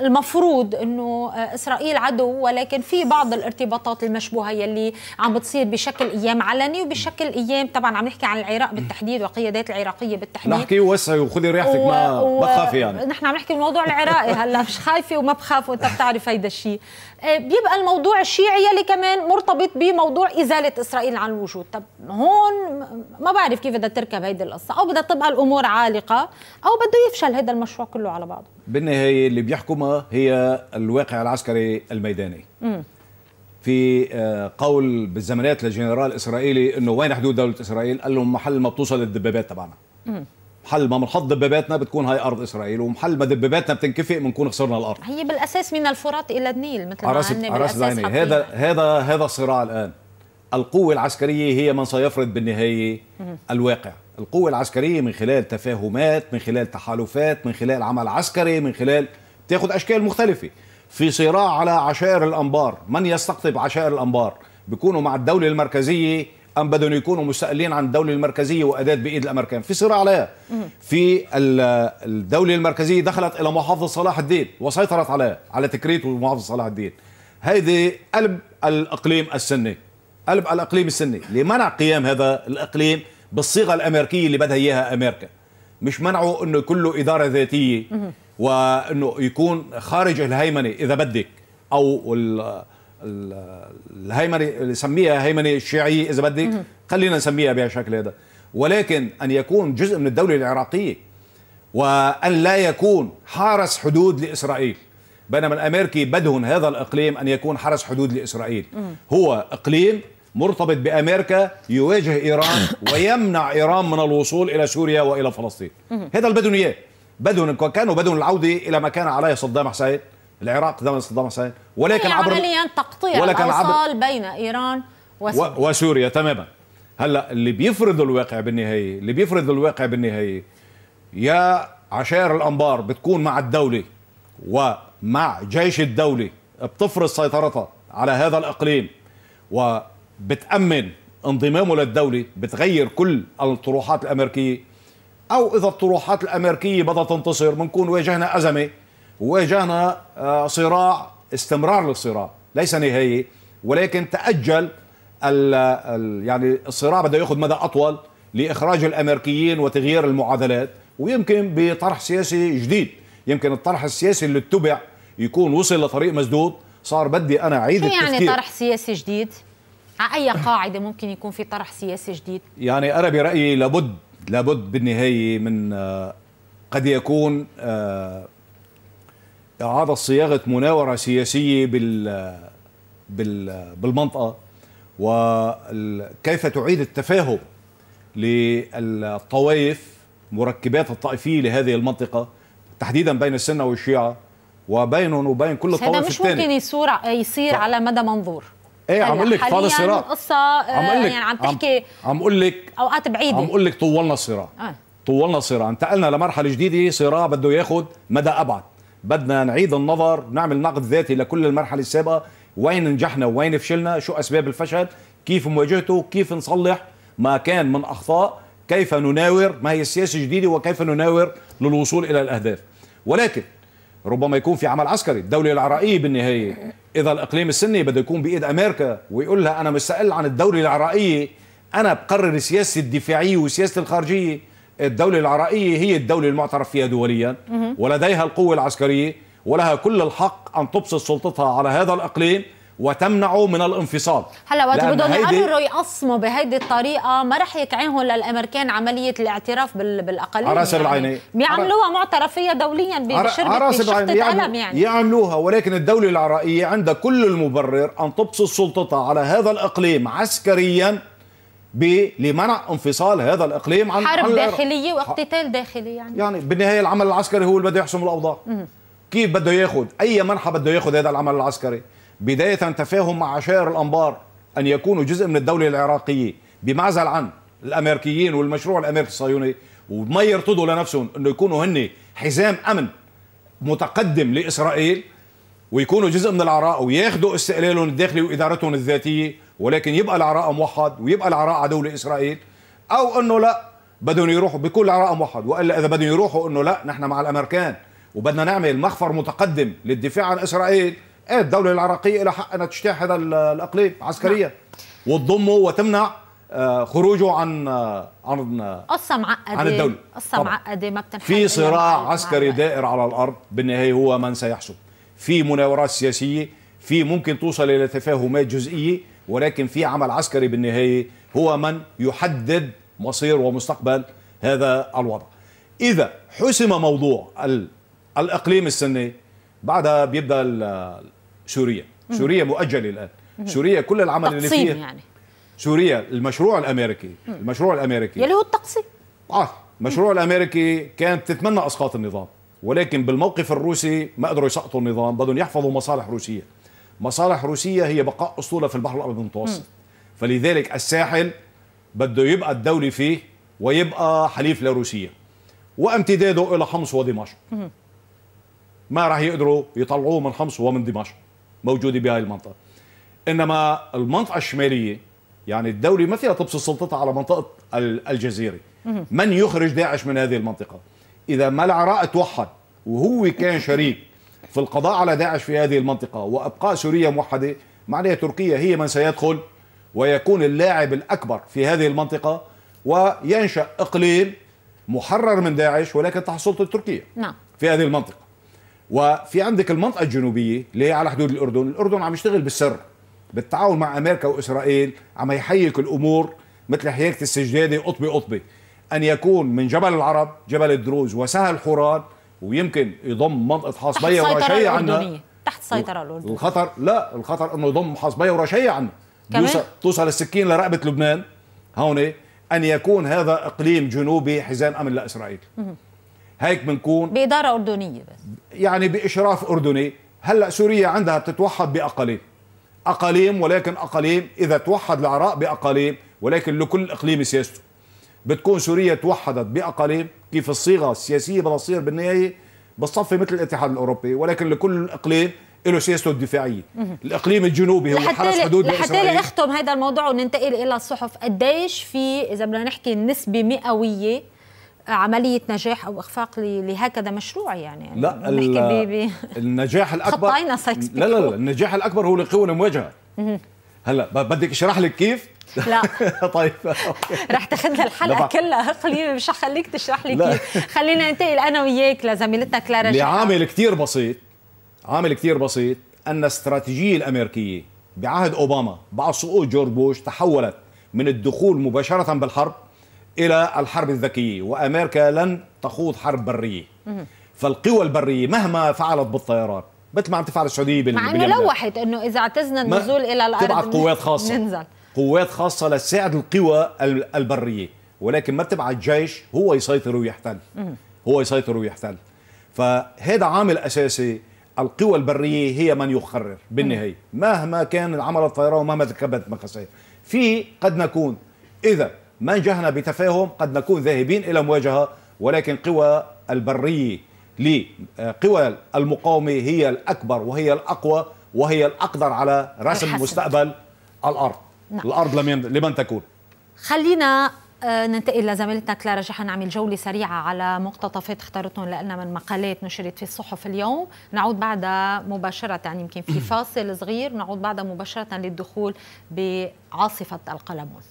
Speaker 1: المفروض انه آه، اسرائيل عدو ولكن في بعض الارتباطات المشبوهه يلي عم بتصير بشكل ايام علني وبشكل ايام طبعا عم نحكي عن العراق بالتحديد وقيادات العراقيه بالتحديد نحكي
Speaker 2: وسعي وخذي راحتك و... ما بخافي يعني
Speaker 1: نحن عم نحكي بالموضوع العراقي هلا مش خايفه وما بخاف وانت بتعرف هيدا الشيء آه، بيبقى الموضوع الشيعي يلي كمان مرتبط بموضوع ازاله اسرائيل عن الوجود طب هون ما بعرف كيف بدها تركب هيدي القصه او بدها تبقى الامور عالقه او بده يفشل هذا المشروع كله على بعضه
Speaker 2: بالنهايه اللي بيحكمها هي الواقع العسكري الميداني م. في آه، قول بالزمانات للجنرال الاسرائيلي انه وين حدود دوله اسرائيل؟ قال لهم محل ما بتوصل الدبابات تبعنا. محل ما بنحط دباباتنا بتكون هاي ارض اسرائيل ومحل ما دباباتنا بتنكفئ بنكون خسرنا الارض.
Speaker 1: هي بالاساس من الفرات الى النيل مثل ما بالأساس عيني
Speaker 2: هذا هذا هذا الصراع الان. القوه العسكريه هي من سيفرض بالنهايه الواقع. القوة العسكرية من خلال تفاهمات من خلال تحالفات من خلال عمل عسكري من خلال تأخذ أشكال مختلفة في صراع على عشائر الأنبار من يستقطب عشائر الأنبار بيكونوا مع الدولة المركزية أم بدهم يكونوا مستقلين عن الدولة المركزية وأداة بإيد الأمريكان في صراع عليها في الدولة المركزية دخلت إلى محافظة صلاح الدين وسيطرت عليها على تكريت ومحافظة صلاح الدين هذه قلب الإقليم السني قلب الإقليم السني لمنع قيام هذا الإقليم بالصيغه الامريكيه اللي بدها اياها امريكا مش منعه انه يكون له اداره ذاتيه وانه يكون خارج الهيمنه اذا بدك او الهيمنه اللي سميها هيمنه الشيعيه اذا بدك خلينا نسميها بهالشكل هذا ولكن ان يكون جزء من الدوله العراقيه وان لا يكون حارس حدود لاسرائيل بينما الامريكي بدهن هذا الاقليم ان يكون حرس حدود لاسرائيل هو اقليم مرتبط بامريكا يواجه ايران *coughs* ويمنع ايران من الوصول الى سوريا والى فلسطين هذا البدون اياه بدون كانوا بدون العوده الى ما كان عليه صدام حسين العراق زمن صدام حسين ولكن يعني عبر عمليا
Speaker 1: تقطيع ولكن عبر بين ايران وسوريا,
Speaker 2: وسوريا تماما هلا اللي بيفرض الواقع بالنهايه اللي بيفرض الواقع بالنهايه يا عشائر الانبار بتكون مع الدوله ومع جيش الدوله بتفرض سيطرتها على هذا الاقليم و بتأمن انضمامه للدولة بتغير كل الطروحات الأمريكية أو إذا الطروحات الأمريكية بدها تنتصر بنكون واجهنا أزمة واجهنا آه، صراع استمرار للصراع ليس نهاية ولكن تأجل ال يعني الصراع بده ياخذ مدى أطول لإخراج الأمريكيين وتغيير المعادلات ويمكن بطرح سياسي جديد يمكن الطرح السياسي اللي اتبع يكون وصل لطريق مسدود صار بدي أنا أعيد التفكير شو يعني طرح
Speaker 1: سياسي جديد؟ على أي قاعدة ممكن يكون في طرح سياسي جديد؟
Speaker 2: يعني أنا برأيي لابد لابد بالنهاية من آه، قد يكون إعادة صياغة مناورة سياسية بال آه، آه، بالمنطقة وكيف تعيد التفاهم للطوائف مركبات الطائفية لهذه المنطقة تحديدا بين السنة والشيعة وبينهم وبين كل الطوائف الثانية هذا مش ممكن
Speaker 1: يصير, يصير على مدى منظور
Speaker 2: ايه عم اقول لك فاضي صراع قصه
Speaker 1: عم اقول آه، لك يعني عم تحكي
Speaker 2: عم اقول لك
Speaker 1: اوقات بعيده عم اقول
Speaker 2: لك طولنا الصراع آه. طولنا الصراع انتقلنا لمرحله جديده صراع بده ياخذ مدى ابعد بدنا نعيد النظر نعمل نقد ذاتي لكل المرحله السابقه وين نجحنا وين فشلنا شو اسباب الفشل كيف مواجهته كيف نصلح ما كان من اخطاء كيف نناور ما هي السياسه الجديده وكيف نناور للوصول الى الاهداف ولكن ربما يكون في عمل عسكري الدوله العراقيه بالنهايه اذا الاقليم السني بده يكون بايد امريكا ويقول لها انا مستقل عن الدوله العراقيه انا بقرر سياستي الدفاعيه وسياستي الخارجيه الدوله العراقيه هي الدوله المعترف فيها دوليا ولديها القوه العسكريه ولها كل الحق ان تبسط سلطتها على هذا الاقليم وتمنعه من الانفصال
Speaker 1: هلا وقت بدهم يقرروا يقسموا بهيدي الطريقه ما رح يكعيهم للامريكان عمليه الاعتراف بالاقليه عراسب يعني العينين بيعملوها معترف فيها دوليا بشربة شفطة قلم يعني
Speaker 2: يعملوها ولكن الدوله العراقيه عندها كل المبرر ان تبسط سلطتها على هذا الاقليم عسكريا لمنع انفصال هذا الاقليم عن حرب عن داخليه
Speaker 1: واقتتال داخلي يعني يعني بالنهايه
Speaker 2: العمل العسكري هو اللي بده يحسم الاوضاع كيف بده ياخذ اي منحه بده ياخذ هذا العمل العسكري بداية تفاهم مع عشائر الأنبار أن يكونوا جزء من الدولة العراقية بمعزل عن الأمريكيين والمشروع الأمريكي الصهيوني وما يرتضوا لنفسهم أنه يكونوا هني حزام أمن متقدم لإسرائيل ويكونوا جزء من العراق وياخذوا استقلالهم الداخلي وإدارتهم الذاتية ولكن يبقى العراق موحد ويبقى العراق عدو لإسرائيل أو أنه لا بدهم يروحوا بكل العراق موحد وإلا إذا بدهم يروحوا أنه لا نحن مع الأمريكان وبدنا نعمل مخفر متقدم للدفاع عن إسرائيل ايه الدولة العراقية لها حق أنها تجتاح هذا الإقليم عسكريا نعم. وتضمه وتمنع آه، خروجه عن آه، عن
Speaker 1: قصة آه، معقدة عن الدولة قصة معقدة ما بتنحل في صراع
Speaker 2: عسكري معقدة. دائر على الأرض بالنهاية هو من سيحسب في مناورات سياسية في ممكن توصل إلى تفاهمات جزئية ولكن في عمل عسكري بالنهاية هو من يحدد مصير ومستقبل هذا الوضع إذا حسم موضوع الإقليم السني بعدها بيبدأ سوريا سوريا مؤجله الان سوريا كل العمل اللي فيه يعني سوريا المشروع الامريكي المشروع الامريكي يلي هو التقسيم اه المشروع الامريكي كانت تتمنى اسقاط النظام ولكن بالموقف الروسي ما قدروا يسقطوا النظام بدهم يحفظوا مصالح روسيه مصالح روسيه هي بقاء اسطوله في البحر الابيض المتوسط فلذلك الساحل بده يبقى الدولي فيه ويبقى حليف لروسيا وامتداده الى حمص ودمشق ما راح يقدروا يطلعوه من حمص ومن دمشق موجوده بهاي المنطقه انما المنطقه الشماليه يعني الدوله ما فيها تبسط سلطتها على منطقه الجزيره من يخرج داعش من هذه المنطقه اذا ما العراق توحد وهو كان شريك في القضاء على داعش في هذه المنطقه وابقاء سوريا موحده معناها تركيا هي من سيدخل ويكون اللاعب الاكبر في هذه المنطقه وينشا اقليم محرر من داعش ولكن تحت سلطه تركيا نعم. في هذه المنطقه وفي عندك المنطقه الجنوبيه اللي هي على حدود الاردن الاردن عم يشتغل بالسر بالتعاون مع امريكا واسرائيل عم يحيك الامور مثل حياكه السجاده قطبه قطبه ان يكون من جبل العرب جبل الدروز وسهل حوران ويمكن يضم منطقه حاصبيه ورشية عنا
Speaker 1: تحت سيطره الاردن
Speaker 2: الخطر لا الخطر انه يضم حاصبيه ورشية عنا توصل, توصل السكين لرقبه لبنان هون ان يكون هذا اقليم جنوبي حزام امن لاسرائيل هيك بنكون بإدارة أردنية بس يعني بإشراف أردني هلأ سوريا عندها بتتوحد بأقاليم أقاليم ولكن أقاليم إذا توحد العراق بأقاليم ولكن لكل إقليم سياسته بتكون سوريا توحدت بأقاليم كيف الصيغة السياسية بدها تصير بالنهاية بتصفي مثل الاتحاد الأوروبي ولكن لكل إقليم له سياسته الدفاعيه الاقليم الجنوبي هو حرس حدود لحتى نختم
Speaker 1: هذا الموضوع وننتقل الى الصحف قديش في اذا بدنا نحكي نسبه مئويه عمليه نجاح او اخفاق لهكذا مشروع يعني
Speaker 2: لا *laughs* النجاح *laughs* الاكبر لا لا لا النجاح الاكبر هو لقوه المواجهه هلا بدك اشرح لك كيف لا *laughs* طيب رح
Speaker 1: تاخذ الحلقه كلها خليني مش حخليك تشرح لي كيف خلينا ننتقل انا وياك لزميلتنا كلارا لعامل
Speaker 2: كثير بسيط عامل كثير بسيط ان الاستراتيجيه الامريكيه بعهد اوباما بعد سقوط جورج بوش تحولت من الدخول مباشره بالحرب الى الحرب الذكيه وامريكا لن تخوض حرب بريه فالقوى البريه مهما فعلت بالطيران مثل ما عم تفعل السعوديه بال مع انه لوحت
Speaker 1: انه اذا اعتزنا النزول الى الارض تبعت قوات خاصه ننزل
Speaker 2: قوات خاصه لتساعد القوى البريه ولكن ما بتبعت جيش هو يسيطر ويحتل هو يسيطر ويحتل فهذا عامل اساسي القوى البريه هي من يخرر بالنهايه مهما كان العمل الطيران ومهما تكبدت مقاسيه في قد نكون اذا ما جهنا بتفاهم قد نكون ذاهبين إلى مواجهة ولكن قوى البرية آه، لقوى المقاومة هي الأكبر وهي الأقوى وهي الأقدر على رسم الحسن. مستقبل الأرض نعم. الأرض لمن, لمن تكون
Speaker 1: خلينا آه، ننتقل لزميلتنا كلارا جحا نعمل جولة سريعة على مقتطفات اختارتهم لنا من مقالات نشرت في الصحف اليوم نعود بعدها مباشرة يعني يمكن في *clears throat* فاصل صغير نعود بعدها مباشرة للدخول بعاصفة القلمون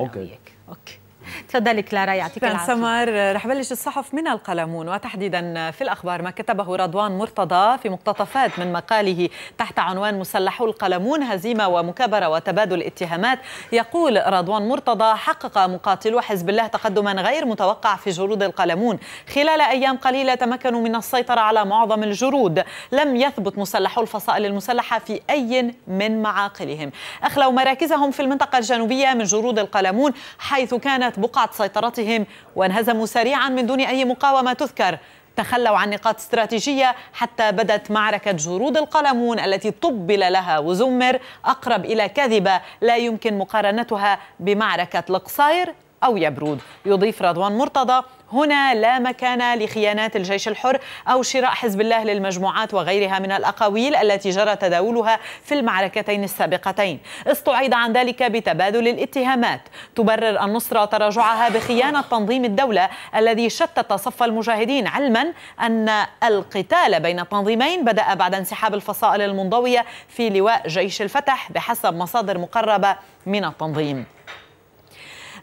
Speaker 1: أوكي. وياك. Ok. تفضلي كلارا يعطيك العافيه
Speaker 3: سمر رح بلش الصحف من القلمون وتحديدا في الاخبار ما كتبه رضوان مرتضى في مقتطفات من مقاله تحت عنوان مسلحو القلمون هزيمه ومكابره وتبادل اتهامات يقول رضوان مرتضى حقق مقاتلو حزب الله تقدما غير متوقع في جرود القلمون خلال ايام قليله تمكنوا من السيطره على معظم الجرود لم يثبت مسلحو الفصائل المسلحه في اي من معاقلهم اخلوا مراكزهم في المنطقه الجنوبيه من جرود القلمون حيث كانت بقعة سيطرتهم وانهزموا سريعا من دون أي مقاومة تذكر تخلوا عن نقاط استراتيجية حتى بدت معركة جرود القلمون التي طبل لها وزمر أقرب إلى كذبة لا يمكن مقارنتها بمعركة القصير أو يبرود يضيف رضوان مرتضى هنا لا مكان لخيانات الجيش الحر أو شراء حزب الله للمجموعات وغيرها من الأقاويل التي جرى تداولها في المعركتين السابقتين استعيد عن ذلك بتبادل الاتهامات تبرر النصرة تراجعها بخيانة تنظيم الدولة الذي شتت صف المجاهدين علما أن القتال بين التنظيمين بدأ بعد انسحاب الفصائل المنضوية في لواء جيش الفتح بحسب مصادر مقربة من التنظيم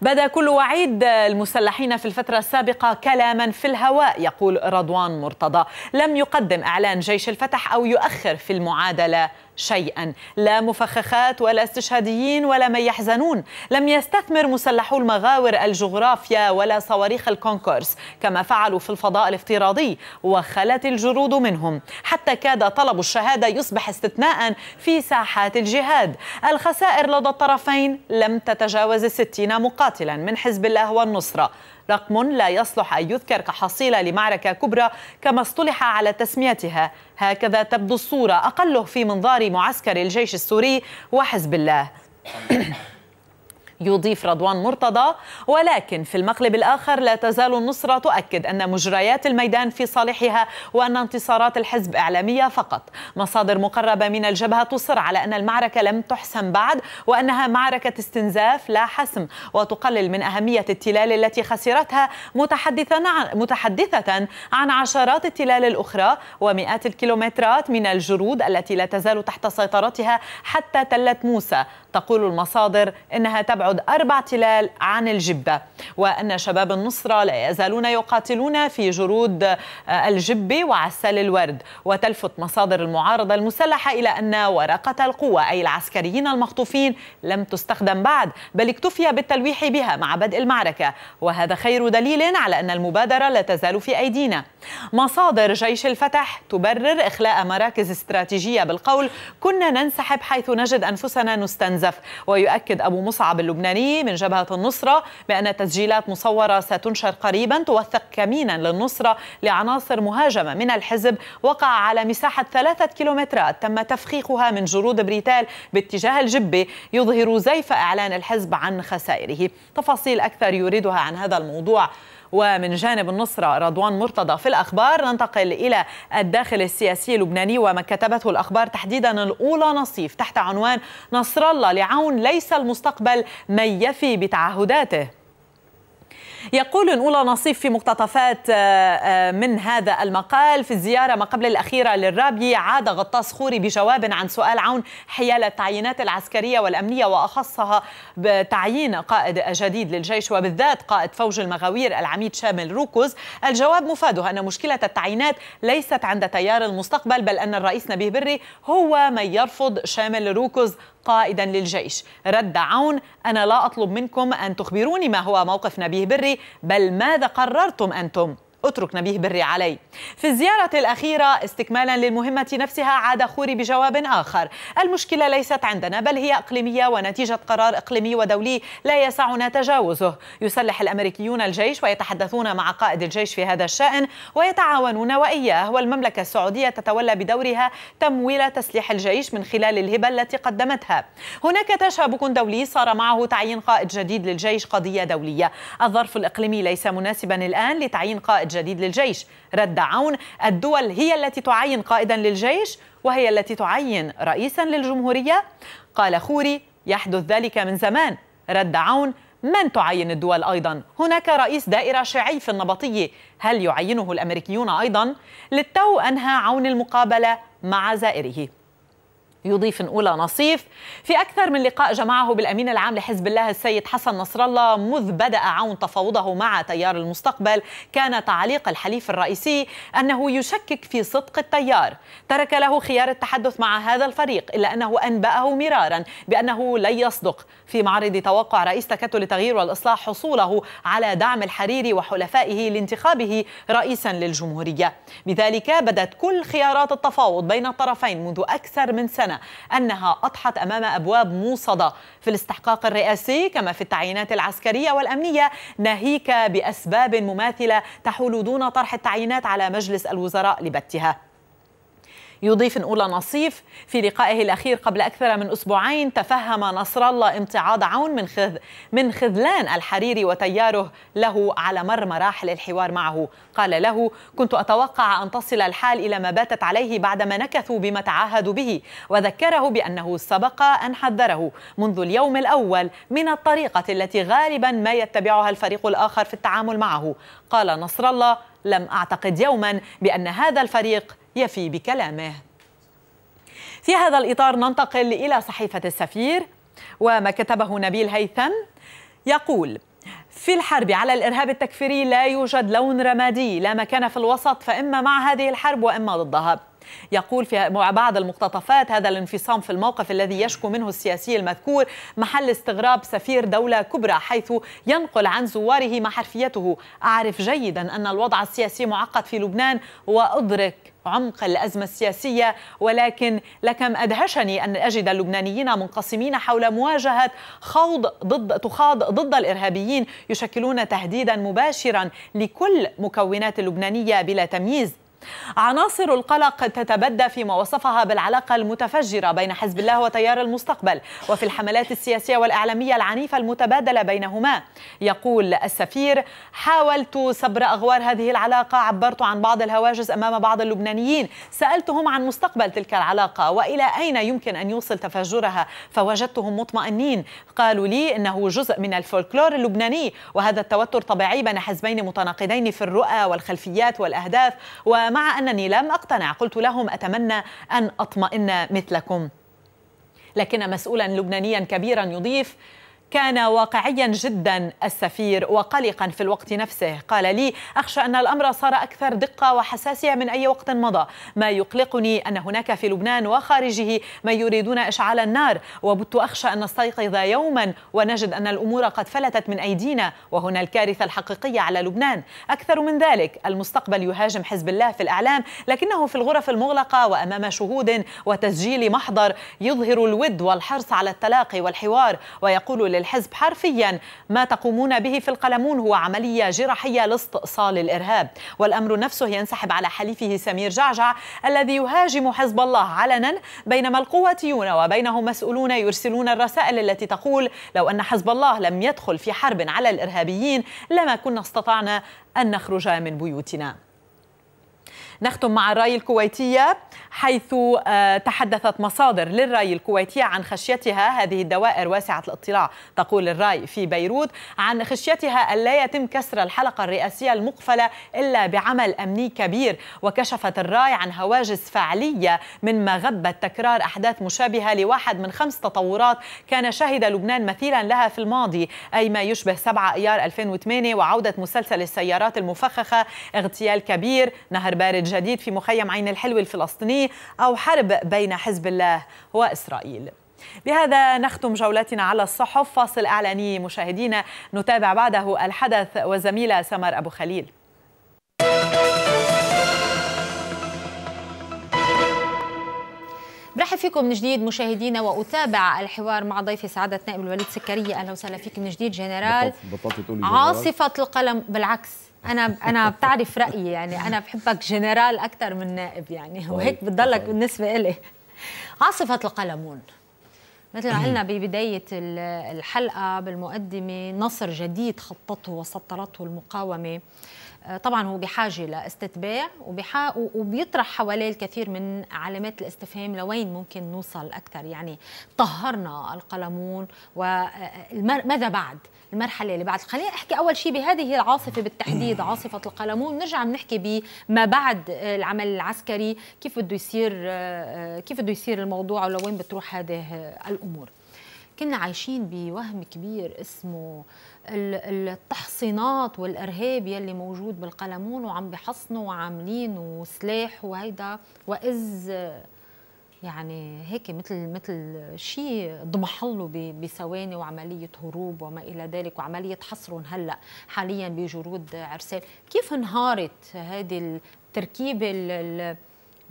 Speaker 3: بدا كل وعيد المسلحين في الفترة السابقة كلاما في الهواء يقول رضوان مرتضى لم يقدم إعلان جيش الفتح أو يؤخر في المعادلة شيئا لا مفخخات ولا استشهاديين ولا من يحزنون لم يستثمر مسلحو المغاور الجغرافيا ولا صواريخ الكونكورس كما فعلوا في الفضاء الافتراضي وخلت الجرود منهم حتى كاد طلب الشهادة يصبح استثناء في ساحات الجهاد الخسائر لدى الطرفين لم تتجاوز الستين مقاتلا من حزب الله والنصرة رقم لا يصلح أن يذكر كحصيلة لمعركة كبرى كما اصطلح على تسميتها هكذا تبدو الصورة أقله في منظار معسكر الجيش السوري وحزب الله *coughs* يضيف رضوان مرتضى ولكن في المقلب الآخر لا تزال النصرة تؤكد أن مجريات الميدان في صالحها وأن انتصارات الحزب إعلامية فقط مصادر مقربة من الجبهة تصر على أن المعركة لم تحسم بعد وأنها معركة استنزاف لا حسم وتقلل من أهمية التلال التي خسرتها متحدثة عن عشرات التلال الأخرى ومئات الكيلومترات من الجرود التي لا تزال تحت سيطرتها حتى تلة موسى تقول المصادر أنها تبعد أربع تلال عن الجبة وأن شباب النصرة لا يزالون يقاتلون في جرود آه، الجبة وعسل الورد وتلفت مصادر المعارضة المسلحة إلى أن ورقة القوة أي العسكريين المخطوفين لم تستخدم بعد بل اكتفي بالتلويح بها مع بدء المعركة وهذا خير دليل على أن المبادرة لا تزال في أيدينا مصادر جيش الفتح تبرر إخلاء مراكز استراتيجية بالقول كنا ننسحب حيث نجد أنفسنا نستنزف المنزف ويؤكد أبو مصعب اللبناني من جبهة النصرة بأن تسجيلات مصورة ستنشر قريبا توثق كمينا للنصرة لعناصر مهاجمة من الحزب وقع على مساحة ثلاثة كيلومترات تم تفخيخها من جرود بريتال باتجاه الجبة يظهر زيف إعلان الحزب عن خسائره تفاصيل أكثر يريدها عن هذا الموضوع ومن جانب النصرة رضوان مرتضى في الأخبار ننتقل إلى الداخل السياسي اللبناني وما كتبته الأخبار تحديدا الأولى نصيف تحت عنوان نصر الله لعون ليس المستقبل من يفي بتعهداته يقول الأولى نصيف في مقتطفات آه، آه، من هذا المقال في الزيارة ما قبل الأخيرة للرابي عاد غطاس خوري بجواب عن سؤال عون حيال التعيينات العسكرية والأمنية وأخصها بتعيين قائد جديد للجيش وبالذات قائد فوج المغاوير العميد شامل روكوز الجواب مفاده أن مشكلة التعيينات ليست عند تيار المستقبل بل أن الرئيس نبيه بري هو من يرفض شامل روكوز قائدا للجيش رد عون أنا لا أطلب منكم أن تخبروني ما هو موقف نبيه بري بل ماذا قررتم أنتم اترك نبيه بري علي في الزيارة الأخيرة استكمالا للمهمة نفسها عاد خوري بجواب آخر المشكلة ليست عندنا بل هي إقليمية ونتيجة قرار إقليمي ودولي لا يسعنا تجاوزه يسلح الأمريكيون الجيش ويتحدثون مع قائد الجيش في هذا الشأن ويتعاونون وإياه والمملكة السعودية تتولى بدورها تمويل تسليح الجيش من خلال الهبة التي قدمتها هناك تشابك دولي صار معه تعيين قائد جديد للجيش قضية دولية الظرف الإقليمي ليس مناسبا الآن لتعيين قائد جديد للجيش رد عون الدول هي التي تعين قائدا للجيش وهي التي تعين رئيسا للجمهورية قال خوري يحدث ذلك من زمان رد عون من تعين الدول ايضا؟ هناك رئيس دائره شيعي في النبطيه، هل يعينه الامريكيون ايضا؟ للتو انهى عون المقابله مع زائره. يضيف نقولة نصيف في أكثر من لقاء جمعه بالأمين العام لحزب الله السيد حسن نصر الله مذ بدأ عون تفاوضه مع تيار المستقبل كان تعليق الحليف الرئيسي أنه يشكك في صدق التيار ترك له خيار التحدث مع هذا الفريق إلا أنه أنبأه مرارا بأنه لن يصدق في معرض توقع رئيس تكتل التغيير والإصلاح حصوله على دعم الحريري وحلفائه لانتخابه رئيسا للجمهورية بذلك بدت كل خيارات التفاوض بين الطرفين منذ أكثر من سنة أنها أضحت أمام أبواب موصدة في الاستحقاق الرئاسي كما في التعيينات العسكرية والأمنية ناهيك بأسباب مماثلة تحول دون طرح التعيينات على مجلس الوزراء لبتها يضيف نقول نصيف في لقائه الأخير قبل أكثر من أسبوعين تفهم نصر الله امتعاض عون من خذ من خذلان الحريري وتياره له على مر مراحل الحوار معه قال له كنت أتوقع أن تصل الحال إلى ما باتت عليه بعدما نكثوا بما تعاهدوا به وذكره بأنه سبق أن حذره منذ اليوم الأول من الطريقة التي غالبا ما يتبعها الفريق الآخر في التعامل معه قال نصر الله لم أعتقد يوما بأن هذا الفريق يفي بكلامه في هذا الإطار ننتقل إلى صحيفة السفير وما كتبه نبيل هيثم يقول في الحرب على الإرهاب التكفيري لا يوجد لون رمادي لا مكان في الوسط فإما مع هذه الحرب وإما ضدها يقول في بعض المقتطفات هذا الانفصام في الموقف الذي يشكو منه السياسي المذكور محل استغراب سفير دولة كبرى حيث ينقل عن زواره ما حرفيته أعرف جيدا أن الوضع السياسي معقد في لبنان وأدرك عمق الأزمة السياسية ولكن لكم أدهشني أن أجد اللبنانيين منقسمين حول مواجهة خوض ضد تخاض ضد الإرهابيين يشكلون تهديدا مباشرا لكل مكونات اللبنانية بلا تمييز عناصر القلق تتبدى فيما وصفها بالعلاقة المتفجرة بين حزب الله وتيار المستقبل وفي الحملات السياسية والإعلامية العنيفة المتبادلة بينهما يقول السفير حاولت صبر أغوار هذه العلاقة عبرت عن بعض الهواجس أمام بعض اللبنانيين سألتهم عن مستقبل تلك العلاقة وإلى أين يمكن أن يوصل تفجرها فوجدتهم مطمئنين قالوا لي إنه جزء من الفولكلور اللبناني وهذا التوتر طبيعي بين حزبين متناقضين في الرؤى والخلفيات والأهداف ومع أنني لم أقتنع قلت لهم أتمنى أن أطمئن مثلكم لكن مسؤولا لبنانيا كبيرا يضيف كان واقعيا جدا السفير وقلقا في الوقت نفسه قال لي أخشى أن الأمر صار أكثر دقة وحساسية من أي وقت مضى ما يقلقني أن هناك في لبنان وخارجه من يريدون إشعال النار وبت أخشى أن نستيقظ يوما ونجد أن الأمور قد فلتت من أيدينا وهنا الكارثة الحقيقية على لبنان أكثر من ذلك المستقبل يهاجم حزب الله في الإعلام لكنه في الغرف المغلقة وأمام شهود وتسجيل محضر يظهر الود والحرص على التلاقي والحوار ويقول للحزب حرفيا ما تقومون به في القلمون هو عملية جراحية لاستئصال الإرهاب والأمر نفسه ينسحب على حليفه سمير جعجع الذي يهاجم حزب الله علنا بينما القواتيون وبينهم مسؤولون يرسلون الرسائل التي تقول لو أن حزب الله لم يدخل في حرب على الإرهابيين لما كنا استطعنا أن نخرج من بيوتنا نختم مع الرأي الكويتية حيث آه، تحدثت مصادر للراي الكويتية عن خشيتها هذه الدوائر واسعة الاطلاع تقول الراي في بيروت عن خشيتها ألا يتم كسر الحلقة الرئاسية المقفلة إلا بعمل أمني كبير وكشفت الراي عن هواجس فعلية من مغبة تكرار أحداث مشابهة لواحد من خمس تطورات كان شهد لبنان مثيلا لها في الماضي أي ما يشبه 7 أيار 2008 وعودة مسلسل السيارات المفخخة اغتيال كبير نهر بارد جديد في مخيم عين الحلو الفلسطيني سلمي أو حرب بين حزب الله وإسرائيل بهذا نختم جولتنا على الصحف فاصل إعلاني مشاهدينا نتابع بعده الحدث وزميلة سمر أبو خليل برحب فيكم من جديد مشاهدينا واتابع
Speaker 1: الحوار مع ضيفي سعاده نائب الوليد سكريه اهلا وسهلا فيك من جديد جنرال عاصفه القلم بالعكس انا انا بتعرف رايي يعني انا بحبك جنرال اكثر من نائب يعني طيب، وهيك بتضلك بالنسبه إلي عاصفه القلمون مثل ما قلنا ببداية الحلقة بالمقدمة نصر جديد خططه وسطرته المقاومة آه، طبعا هو بحاجة لاستتباع وبحا وبيطرح حواليه الكثير من علامات الاستفهام لوين ممكن نوصل أكثر يعني طهرنا القلمون وماذا آه، آه، بعد؟ المرحله اللي بعد خلينا احكي اول شيء بهذه العاصفه بالتحديد *clears throat* عاصفه القلمون نرجع بنحكي بما بعد العمل العسكري كيف بده يصير آه، آه، كيف بده يصير الموضوع ولوين بتروح هذه الامور كنا عايشين بوهم كبير اسمه التحصينات والارهاب يلي موجود بالقلمون وعم بحصنوا وعاملين وسلاح وهيدا واذ يعني هيك مثل مثل شيء ضمح له بثواني وعمليه هروب وما الى ذلك وعمليه حصرهم هلا حاليا بجرود عرسال كيف انهارت هذه التركيبه اللي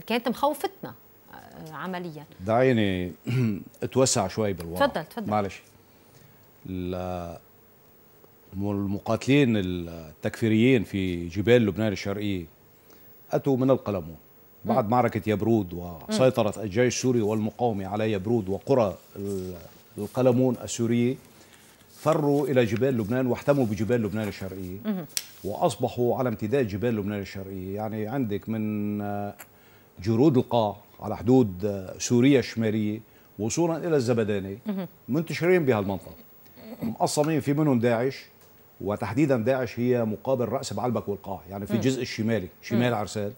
Speaker 1: كانت مخوفتنا آه، عمليا
Speaker 2: دعيني *clears throat* اتوسع شوي بالوضع تفضل تفضل معلش المقاتلين التكفيريين في جبال لبنان الشرقيه اتوا من القلمون بعد معركة يبرود وسيطرة الجيش السوري والمقاومة على يبرود وقرى القلمون السورية فروا إلى جبال لبنان واحتموا بجبال لبنان الشرقية وأصبحوا على امتداد جبال لبنان الشرقية يعني عندك من آه، جرود القاع على حدود آه، سوريا الشمالية وصولا إلى الزبدانة منتشرين بهالمنطقة مقصمين في منهم داعش وتحديدا داعش هي مقابل رأس بعلبك والقاع يعني في الجزء الشمالي شمال عرسال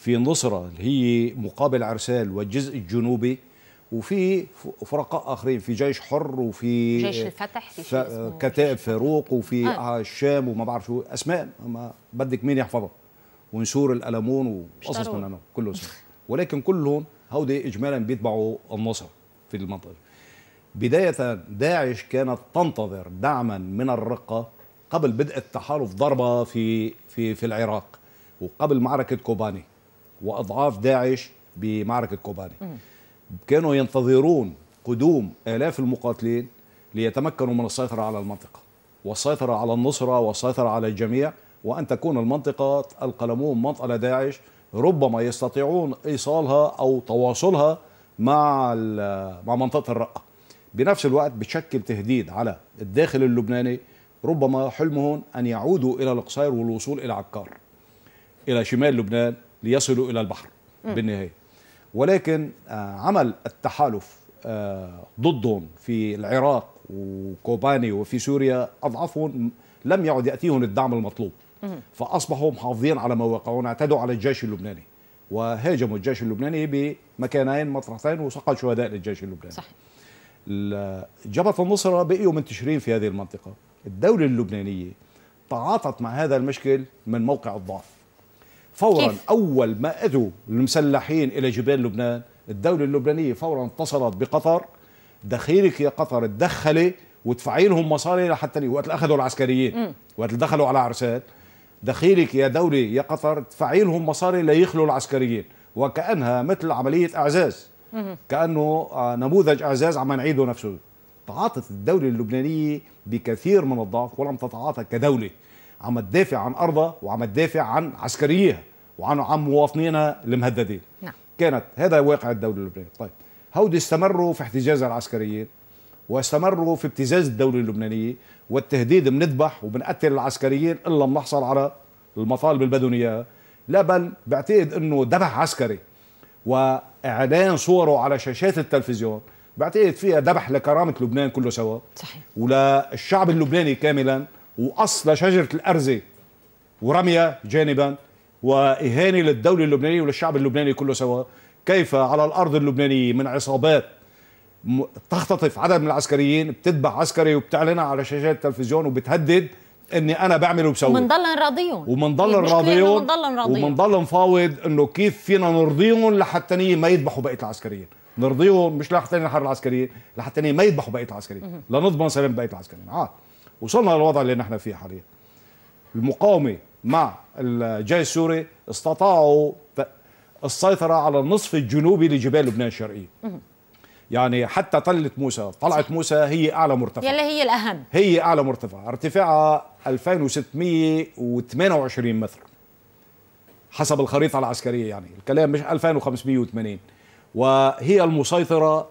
Speaker 2: في نصرة اللي هي مقابل عرسال والجزء الجنوبي وفي فرقاء اخرين في جيش حر وفي جيش الفتح
Speaker 1: في
Speaker 2: كتائب فاروق وفي آه. آه. الشام وما بعرف شو اسماء ما بدك مين يحفظها ونسور الالمون وقصص من انا كله سنة. ولكن كلهم هودي اجمالا بيتبعوا النصر في المنطقه بدايه داعش كانت تنتظر دعما من الرقه قبل بدء التحالف ضربه في في في العراق وقبل معركه كوباني واضعاف داعش بمعركه كوباني كانوا ينتظرون قدوم الاف المقاتلين ليتمكنوا من السيطره على المنطقه والسيطره على النصره والسيطره على الجميع وان تكون المنطقه القلمون منطقه داعش ربما يستطيعون ايصالها او تواصلها مع مع منطقه الرقه بنفس الوقت بتشكل تهديد على الداخل اللبناني ربما حلمهم ان يعودوا الى القصير والوصول الى عكار الى شمال لبنان ليصلوا إلى البحر م. بالنهاية ولكن آه، عمل التحالف آه، ضدهم في العراق وكوباني وفي سوريا أضعفهم لم يعد يأتيهم الدعم المطلوب فأصبحوا محافظين على مواقعهم اعتدوا على الجيش اللبناني وهاجموا الجيش اللبناني بمكانين مطرحتين وسقط شهداء للجيش اللبناني صح. جبهة النصرة بقيوا منتشرين في هذه المنطقة الدولة اللبنانية تعاطت مع هذا المشكل من موقع الضعف فورا كيف؟ أول ما أذوا المسلحين إلى جبال لبنان الدولة اللبنانية فورا اتصلت بقطر دخيلك يا قطر تدخلي وادفعي لهم مصاري لحتى وقت أخذوا العسكريين وقت دخلوا على عرسات دخيلك يا دولة يا قطر ادفعي لهم مصاري ليخلوا العسكريين وكأنها مثل عملية إعزاز كأنه آه، نموذج إعزاز عم نعيده نفسه تعاطت الدولة اللبنانية بكثير من الضعف ولم تتعاطى كدولة عم تدافع عن ارضها وعم تدافع عن عسكريها وعن عن مواطنينها المهددين نعم. كانت هذا واقع الدوله اللبنانيه طيب هودي استمروا في احتجاز العسكريين واستمروا في ابتزاز الدولة اللبنانية والتهديد بنذبح وبنقتل العسكريين إلا بنحصل على المطالب البدنية لا بل بعتقد أنه ذبح عسكري وإعلان صوره على شاشات التلفزيون بعتقد فيها ذبح لكرامة لبنان كله سوا صحيح وللشعب اللبناني كاملا وأصل شجرة الأرزة ورميها جانبا وإهانة للدولة اللبنانية وللشعب اللبناني كله سوا كيف على الأرض اللبنانية من عصابات تختطف عدد من العسكريين بتذبح عسكري وبتعلنها على شاشات التلفزيون وبتهدد اني انا بعمل وبسوي ومنضل نراضيهم ومنضل نراضيهم ومنضل نفاوض انه كيف فينا نرضيهم لحتى ما يذبحوا بقيه العسكريين نرضيهم مش لحتى نحرر العسكريين لحتى ما يذبحوا بقيه العسكريين لنضمن سلام بقيه العسكريين عاد وصلنا للوضع اللي نحن فيه حاليا المقاومه مع الجيش السوري استطاعوا السيطره على النصف الجنوبي لجبال لبنان الشرقيه يعني حتى طلة موسى طلعة موسى هي أعلى مرتفع يلي
Speaker 1: هي الأهم
Speaker 2: هي أعلى مرتفع ارتفاعها 2628 متر حسب الخريطة العسكرية يعني الكلام مش 2580 وهي المسيطرة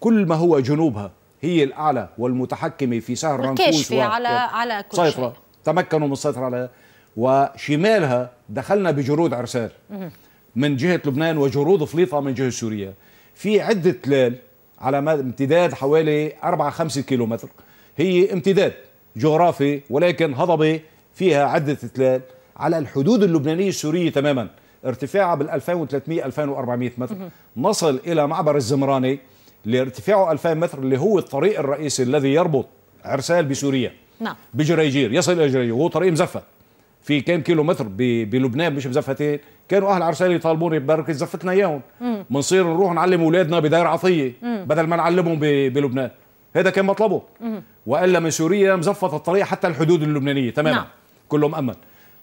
Speaker 2: كل ما هو جنوبها هي الأعلى والمتحكمة في شهر رانكوس على
Speaker 1: على كل سيطرة
Speaker 2: شيء. تمكنوا من السيطرة عليها وشمالها دخلنا بجرود عرسال من جهة لبنان وجرود فليطة من جهة سوريا في عدة تلال على امتداد حوالي 4 5 كيلومتر هي امتداد جغرافي ولكن هضبة فيها عدة تلال على الحدود اللبنانية السورية تماما ارتفاعها بال 2300 2400 متر نصل إلى معبر الزمراني لارتفاعه 2000 متر اللي هو الطريق الرئيسي الذي يربط عرسال بسوريا نعم بجريجير يصل الى جريجير وهو طريق مزفت في كم كيلو متر بلبنان مش مزفتين كانوا اهل عرسال يطالبوني بركي زفتنا اياهم بنصير نروح نعلم اولادنا بدار عطيه مم. بدل ما نعلمهم بلبنان هذا كان مطلبه مم. والا من سوريا مزفت الطريق حتى الحدود اللبنانيه تماما نعم. كله مامن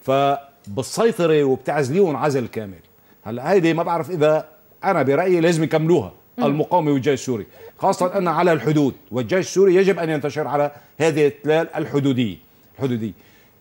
Speaker 2: فبالسيطره وبتعزليهم عزل كامل هلا هيدي ما بعرف اذا انا برايي لازم يكملوها المقاومه والجيش السوري خاصه ان على الحدود والجيش السوري يجب ان ينتشر على هذه التلال الحدوديه الحدوديه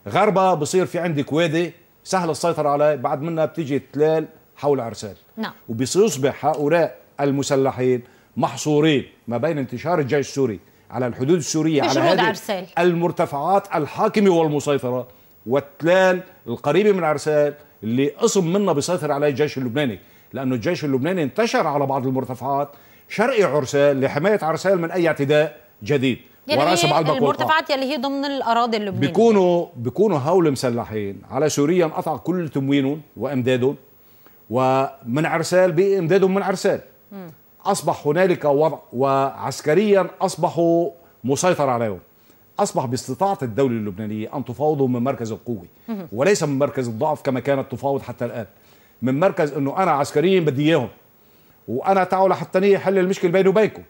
Speaker 2: غربة بصير في عندك وادي سهل السيطرة عليه بعد منها بتيجي تلال حول عرسال نعم وبيصبح هؤلاء المسلحين محصورين ما بين انتشار الجيش السوري على الحدود السورية على هذه عرسال. المرتفعات الحاكمة والمسيطرة والتلال القريبة من عرسال اللي قسم منها بيسيطر عليه الجيش اللبناني لأنه الجيش اللبناني انتشر على بعض المرتفعات شرقي عرسال لحماية عرسال من أي اعتداء جديد يعني ورأس بعلبك المرتفعات
Speaker 1: يلي هي ضمن الأراضي اللبنانية
Speaker 2: بيكونوا بيكونوا هول مسلحين على سوريا انقطع كل تموينهم وإمدادهم ومن عرسال بإمدادهم من عرسال أصبح هنالك وضع وعسكريا أصبحوا مسيطر عليهم أصبح باستطاعة الدولة اللبنانية أن تفاوضهم من مركز القوة وليس من مركز الضعف كما كانت تفاوض حتى الآن من مركز انه انا عسكريين بدي اياهم وانا تعالوا لحتى حل المشكله بيني وبينكم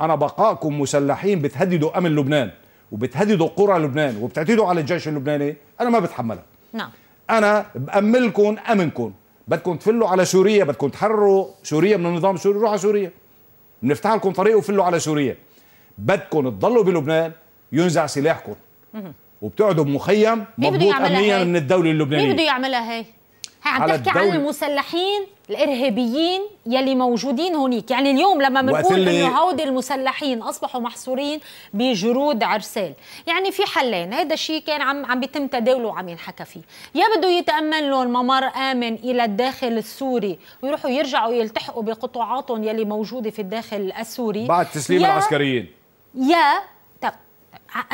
Speaker 2: انا بقائكم مسلحين بتهددوا امن لبنان وبتهددوا قرى لبنان وبتعتدوا على الجيش اللبناني انا ما بتحملها نعم انا باملكم امنكم بدكم تفلوا على سوريا بدكم تحرروا سوريا من النظام السوري روحوا على سوريا بنفتح لكم طريق وفلوا على سوريا بدكم تضلوا بلبنان ينزع سلاحكم وبتقعدوا بمخيم مضبوط امنيا من الدوله اللبنانيه مين بده
Speaker 1: يعملها هي عم تحكي عن المسلحين الارهابيين يلي موجودين هونيك يعني اليوم لما بنقول انه هودي المسلحين اصبحوا محصورين بجرود عرسال يعني في حلين هذا الشيء كان عم عم بيتم تداوله وعم ينحكى فيه يا بده يتامن لهم ممر امن الى الداخل السوري ويروحوا يرجعوا يلتحقوا بقطاعاتهم يلي موجوده في الداخل السوري بعد تسليم العسكريين يا طب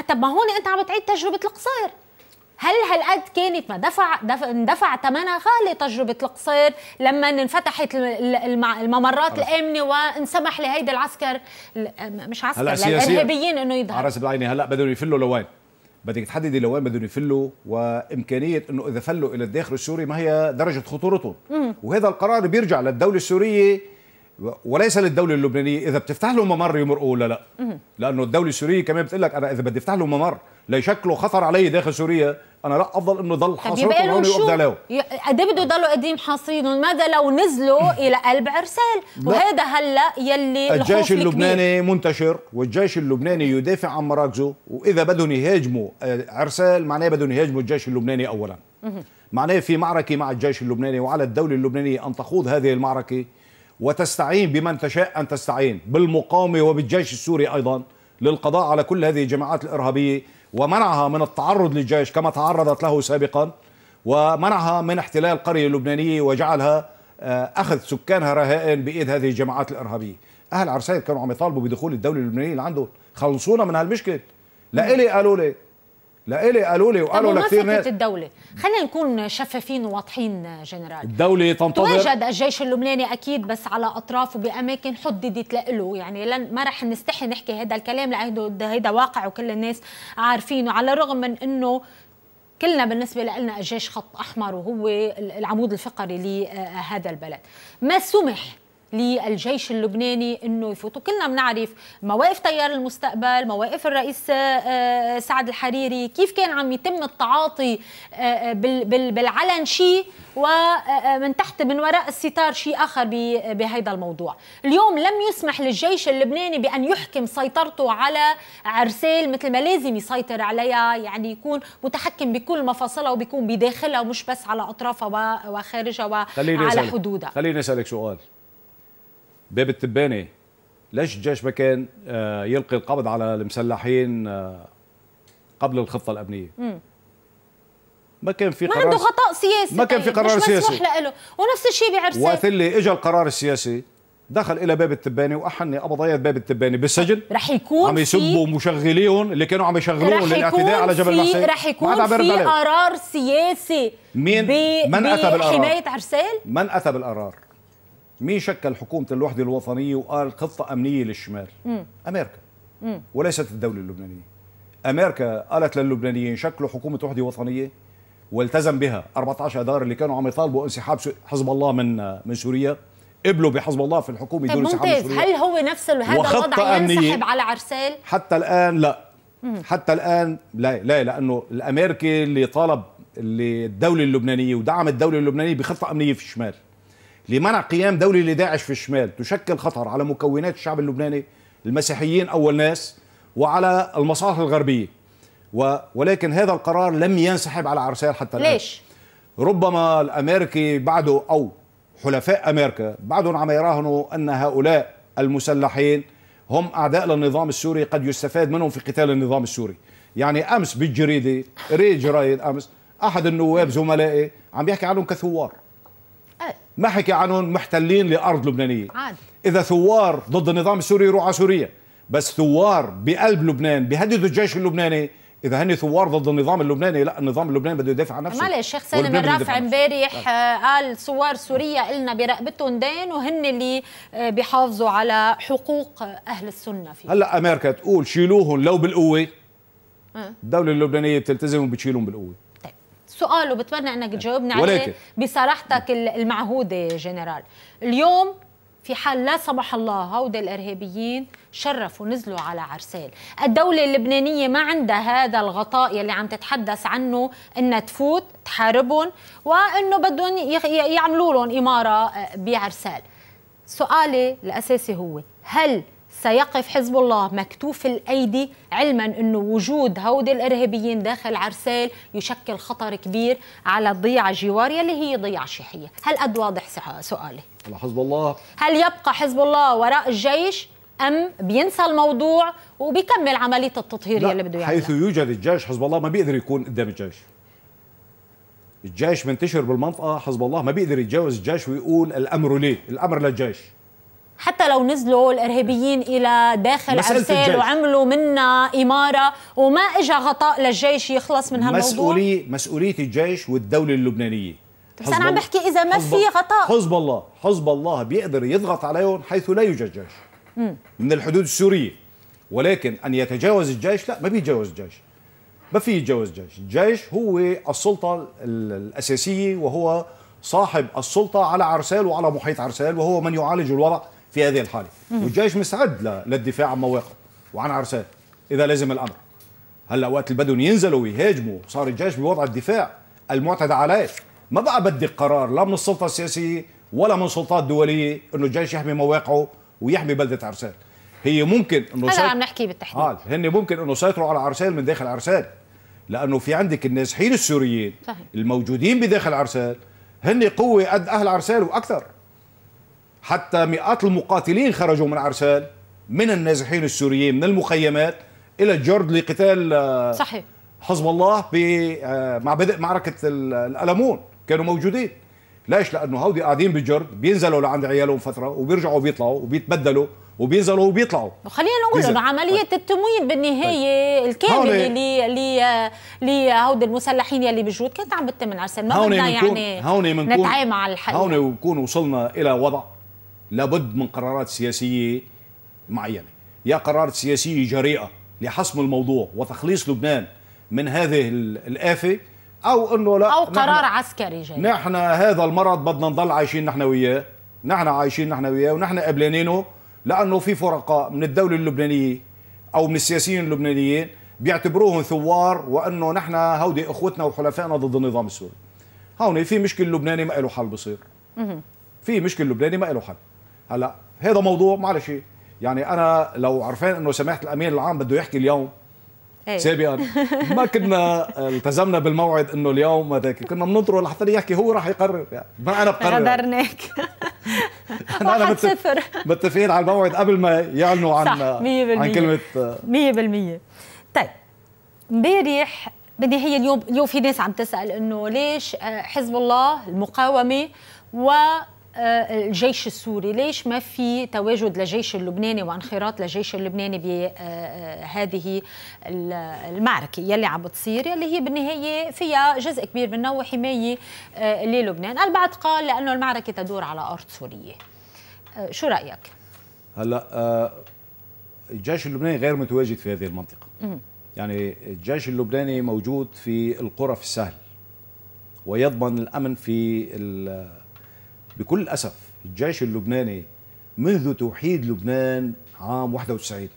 Speaker 1: طب ما هون انت عم تعيد تجربه القصير هل هالقد كانت ما دفع اندفع ثمنها غالي تجربه القصير لما انفتحت الممرات الامنه وانسمح لهيدا العسكر مش عسكر للارهابيين انه يظهر عرس
Speaker 2: بالعين هلا بدهم يفلوا لوين بدك تحددي لوين بدهم يفلوا وامكانيه انه اذا فلوا الى الداخل السوري ما هي درجه خطورتهم وهذا القرار بيرجع للدوله السوريه وليس للدوله اللبنانيه اذا بتفتح لهم ممر يمرقوا ولا لا مم. لانه الدوله السوريه كمان بتقول لك انا اذا بدي افتح لهم ممر ليشكلوا خطر علي داخل سوريا انا لا افضل انه ضل حاصرته هون وابدا له
Speaker 1: قد بده يضلوا قديم حاصرين ماذا لو نزلوا *coughs* الى قلب عرسال وهذا هلا يلي الجيش اللبناني
Speaker 2: الكبير. منتشر والجيش اللبناني يدافع عن مراكزه واذا بدهم يهاجموا آه، عرسال معناه بدهم يهاجموا الجيش اللبناني اولا معناه في معركه مع الجيش اللبناني وعلى الدوله اللبنانيه ان تخوض هذه المعركه وتستعين بمن تشاء ان تستعين بالمقاومه وبالجيش السوري ايضا للقضاء على كل هذه الجماعات الارهابيه ومنعها من التعرض للجيش كما تعرضت له سابقا ومنعها من احتلال القرية اللبنانية وجعلها آه، أخذ سكانها رهائن بإيد هذه الجماعات الإرهابية أهل عرسايد كانوا عم يطالبوا بدخول الدولة اللبنانية اللي عندهم خلصونا من هالمشكلة لا إلي قالوا لي لا إلي قالوا لي وقالوا لكثير ناس
Speaker 1: الدولة خلينا نكون شفافين وواضحين جنرال
Speaker 2: الدولة تنتظر تواجد
Speaker 1: الجيش اللبناني أكيد بس على أطرافه بأماكن حددت له يعني لن ما رح نستحي نحكي هذا الكلام لأنه هيدا واقع وكل الناس عارفينه على الرغم من أنه كلنا بالنسبة لنا الجيش خط أحمر وهو العمود الفقري لهذا البلد ما سمح للجيش اللبناني انه يفوتوا كلنا بنعرف مواقف تيار المستقبل مواقف الرئيس آه، آه، سعد الحريري كيف كان عم يتم التعاطي آه، بالعلن شيء ومن تحت من وراء الستار شيء اخر بهذا الموضوع اليوم لم يسمح للجيش اللبناني بان يحكم سيطرته على عرسال مثل ما لازم يسيطر عليها يعني يكون متحكم بكل مفاصلها وبيكون بداخلها ومش بس على اطرافها وخارجها وعلى حدودها
Speaker 2: خليني اسالك سؤال باب التباني ليش الجيش ما كان آه، يلقي القبض على المسلحين آه، قبل الخطه الامنيه ما كان في قرار ما عنده خطا
Speaker 1: سياسي ما كان في طيب، قرار مش سياسي مسموح له ونفس الشيء بعرسان وقت
Speaker 2: اللي اجى القرار السياسي دخل الى باب التباني واحني قبضيات باب التباني بالسجن رح يكون عم يسبوا مشغليهم اللي كانوا عم يشغلوهم للاعتداء على جبل الحسين رح يكون في قرار
Speaker 1: سياسي مين من اتى بالقرار؟ حمايه عرسال
Speaker 2: من اتى بالقرار؟ مين شكل حكومه الوحده الوطنيه وقال خطه امنيه للشمال؟ مم. امريكا مم. وليست الدوله اللبنانيه. امريكا قالت للبنانيين شكلوا حكومه وحده وطنيه والتزم بها 14 اذار اللي كانوا عم يطالبوا انسحاب حزب الله من من سوريا قبلوا بحزب الله في الحكومه طيب دون انسحاب سوريا. هل
Speaker 1: هو نفس هذا الوضع ينسحب على عرسال؟
Speaker 2: حتى الان لا مم. حتى الان لا لا لانه الامريكي اللي طالب الدوله اللبنانيه ودعم الدوله اللبنانيه بخطه امنيه في الشمال لمنع قيام دولة لداعش في الشمال تشكل خطر على مكونات الشعب اللبناني المسيحيين أول ناس وعلى المصالح الغربية و ولكن هذا القرار لم ينسحب على عرسال حتى الآن ليش؟ ربما الأمريكي بعده أو حلفاء أمريكا بعدهم عم يراهنوا أن هؤلاء المسلحين هم أعداء للنظام السوري قد يستفاد منهم في قتال النظام السوري يعني أمس بالجريدة ريد جرايد أمس أحد النواب زملائي عم يحكي عنهم كثوار ما حكي عنهم محتلين لارض لبنانيه عادي. اذا ثوار ضد النظام السوري يروحوا على سوريا بس ثوار بقلب لبنان بيهددوا الجيش اللبناني اذا هن ثوار ضد النظام اللبناني لا النظام اللبناني بده يدافع عن نفسه معلش الشيخ سالم الرافع امبارح
Speaker 1: آه، قال ثوار سوريا لنا برقبتهم دين وهن اللي آه، بيحافظوا على حقوق اهل السنه فيه
Speaker 2: هلا امريكا تقول شيلوهم لو بالقوه آه. الدوله اللبنانيه بتلتزم وبتشيلهم بالقوه
Speaker 1: سؤال وبتمنى انك تجاوبني عليه بصراحتك المعهوده جنرال اليوم في حال لا سمح الله هود الارهابيين شرفوا نزلوا على عرسال الدوله اللبنانيه ما عندها هذا الغطاء يلي عم تتحدث عنه انها تفوت تحاربهم وانه بدهم يعملوا لهم اماره آه، بعرسال سؤالي الاساسي هو هل سيقف حزب الله مكتوف الأيدي علما أنه وجود هود الإرهابيين داخل عرسال يشكل خطر كبير على الضيعة الجوارية اللي هي ضيعة شيحية هل قد واضح سؤالي؟ حزب الله هل يبقى حزب الله وراء الجيش أم بينسى الموضوع وبيكمل عملية التطهير اللي بده يعملها حيث
Speaker 2: يوجد الجيش حزب الله ما بيقدر يكون قدام الجيش الجيش منتشر بالمنطقة حزب الله ما بيقدر يتجاوز الجيش ويقول الأمر ليه الأمر للجيش
Speaker 1: حتى لو نزلوا الارهابيين الى داخل عرسال وعملوا منا اماره وما اجى غطاء للجيش يخلص من هالموضوع
Speaker 2: مسؤوليه مسؤوليه الجيش والدوله اللبنانيه بس انا عم بحكي
Speaker 1: اذا ما في غطاء
Speaker 2: حزب الله حزب الله بيقدر يضغط عليهم حيث لا يوجد جيش مم. من الحدود السوريه ولكن ان يتجاوز الجيش لا ما بيتجاوز الجيش ما في يتجاوز الجيش الجيش هو السلطه الاساسيه وهو صاحب السلطه على عرسال وعلى محيط عرسال وهو من يعالج الورق في هذه الحاله والجيش مستعد للدفاع عن مواقعه وعن عرسات اذا لزم الامر هلا وقت البدون ينزلوا ويهاجموا صار الجيش بوضع الدفاع المعتدى عليه ما بقى بدي قرار لا من السلطه السياسيه ولا من سلطات دوليه انه الجيش يحمي مواقعه ويحمي بلده عرسال هي ممكن انه هلا عم
Speaker 1: نحكي بالتحديد آه
Speaker 2: هن ممكن انه سيطروا على عرسال من داخل عرسال لانه في عندك النازحين السوريين صحيح. الموجودين بداخل عرسال هن قوه قد اهل عرسال واكثر حتى مئات المقاتلين خرجوا من عرسال من النازحين السوريين من المخيمات الى الجرد لقتال آه، صحيح حزب الله آه، مع بدء معركه الالمون كانوا موجودين ليش لانه هودي قاعدين بالجرد بينزلوا لعند عيالهم فتره وبيرجعوا بيطلعوا وبيتبدلوا وبينزلوا وبيطلعوا
Speaker 1: خلينا نقول انه عمليه طيب. التمويل بالنهايه طيب. الكامله ل ل اللي آه، المسلحين يلي بجود كانت عم بتتم من ما بدنا يعني هون منكون نتعامل على الحقيقه هون
Speaker 2: بنكون وصلنا الى وضع لابد من قرارات سياسيه معينه يا قرارات سياسيه جريئه لحسم الموضوع وتخليص لبنان من هذه الآفة أو أنه لا أو قرار نحن
Speaker 1: عسكري جاي
Speaker 2: نحن هذا المرض بدنا نضل عايشين نحن وياه نحن عايشين نحن وياه ونحن قبلانينه لأنه في فرقاء من الدولة اللبنانية أو من السياسيين اللبنانيين بيعتبروهم ثوار وأنه نحن هودي إخوتنا وحلفائنا ضد النظام السوري هون في مشكل لبناني ما له حل بصير في مشكل لبناني ما له حل هلا هذا موضوع معلش يعني انا لو عرفان انه سماحه الامين العام بده يحكي اليوم أيه. سابقا ما كنا *laughs* التزمنا بالموعد انه اليوم هذاك كنا بننطره لحتى يحكي هو راح يقرر يعني ما انا بقرر
Speaker 1: غدرناك يعني انا *laughs* صفر
Speaker 2: متفقين على الموعد قبل ما يعلنوا عن صح. عن كلمه
Speaker 1: 100% طيب امبارح بالنهاية اليوم اليوم في ناس عم تسأل إنه ليش آه، حزب الله المقاومة و آه، الجيش السوري ليش ما في تواجد للجيش اللبناني وانخراط للجيش اللبناني بهذه آه، آه، المعركة يلي عم بتصير يلي هي بالنهاية فيها جزء كبير منه وحماية للبنان البعض قال لأنه المعركة تدور على أرض سورية شو رأيك؟
Speaker 2: هلا الجيش اللبناني غير متواجد في هذه المنطقة يعني الجيش اللبناني موجود في القرى في السهل ويضمن الأمن في بكل أسف الجيش اللبناني منذ توحيد لبنان عام 91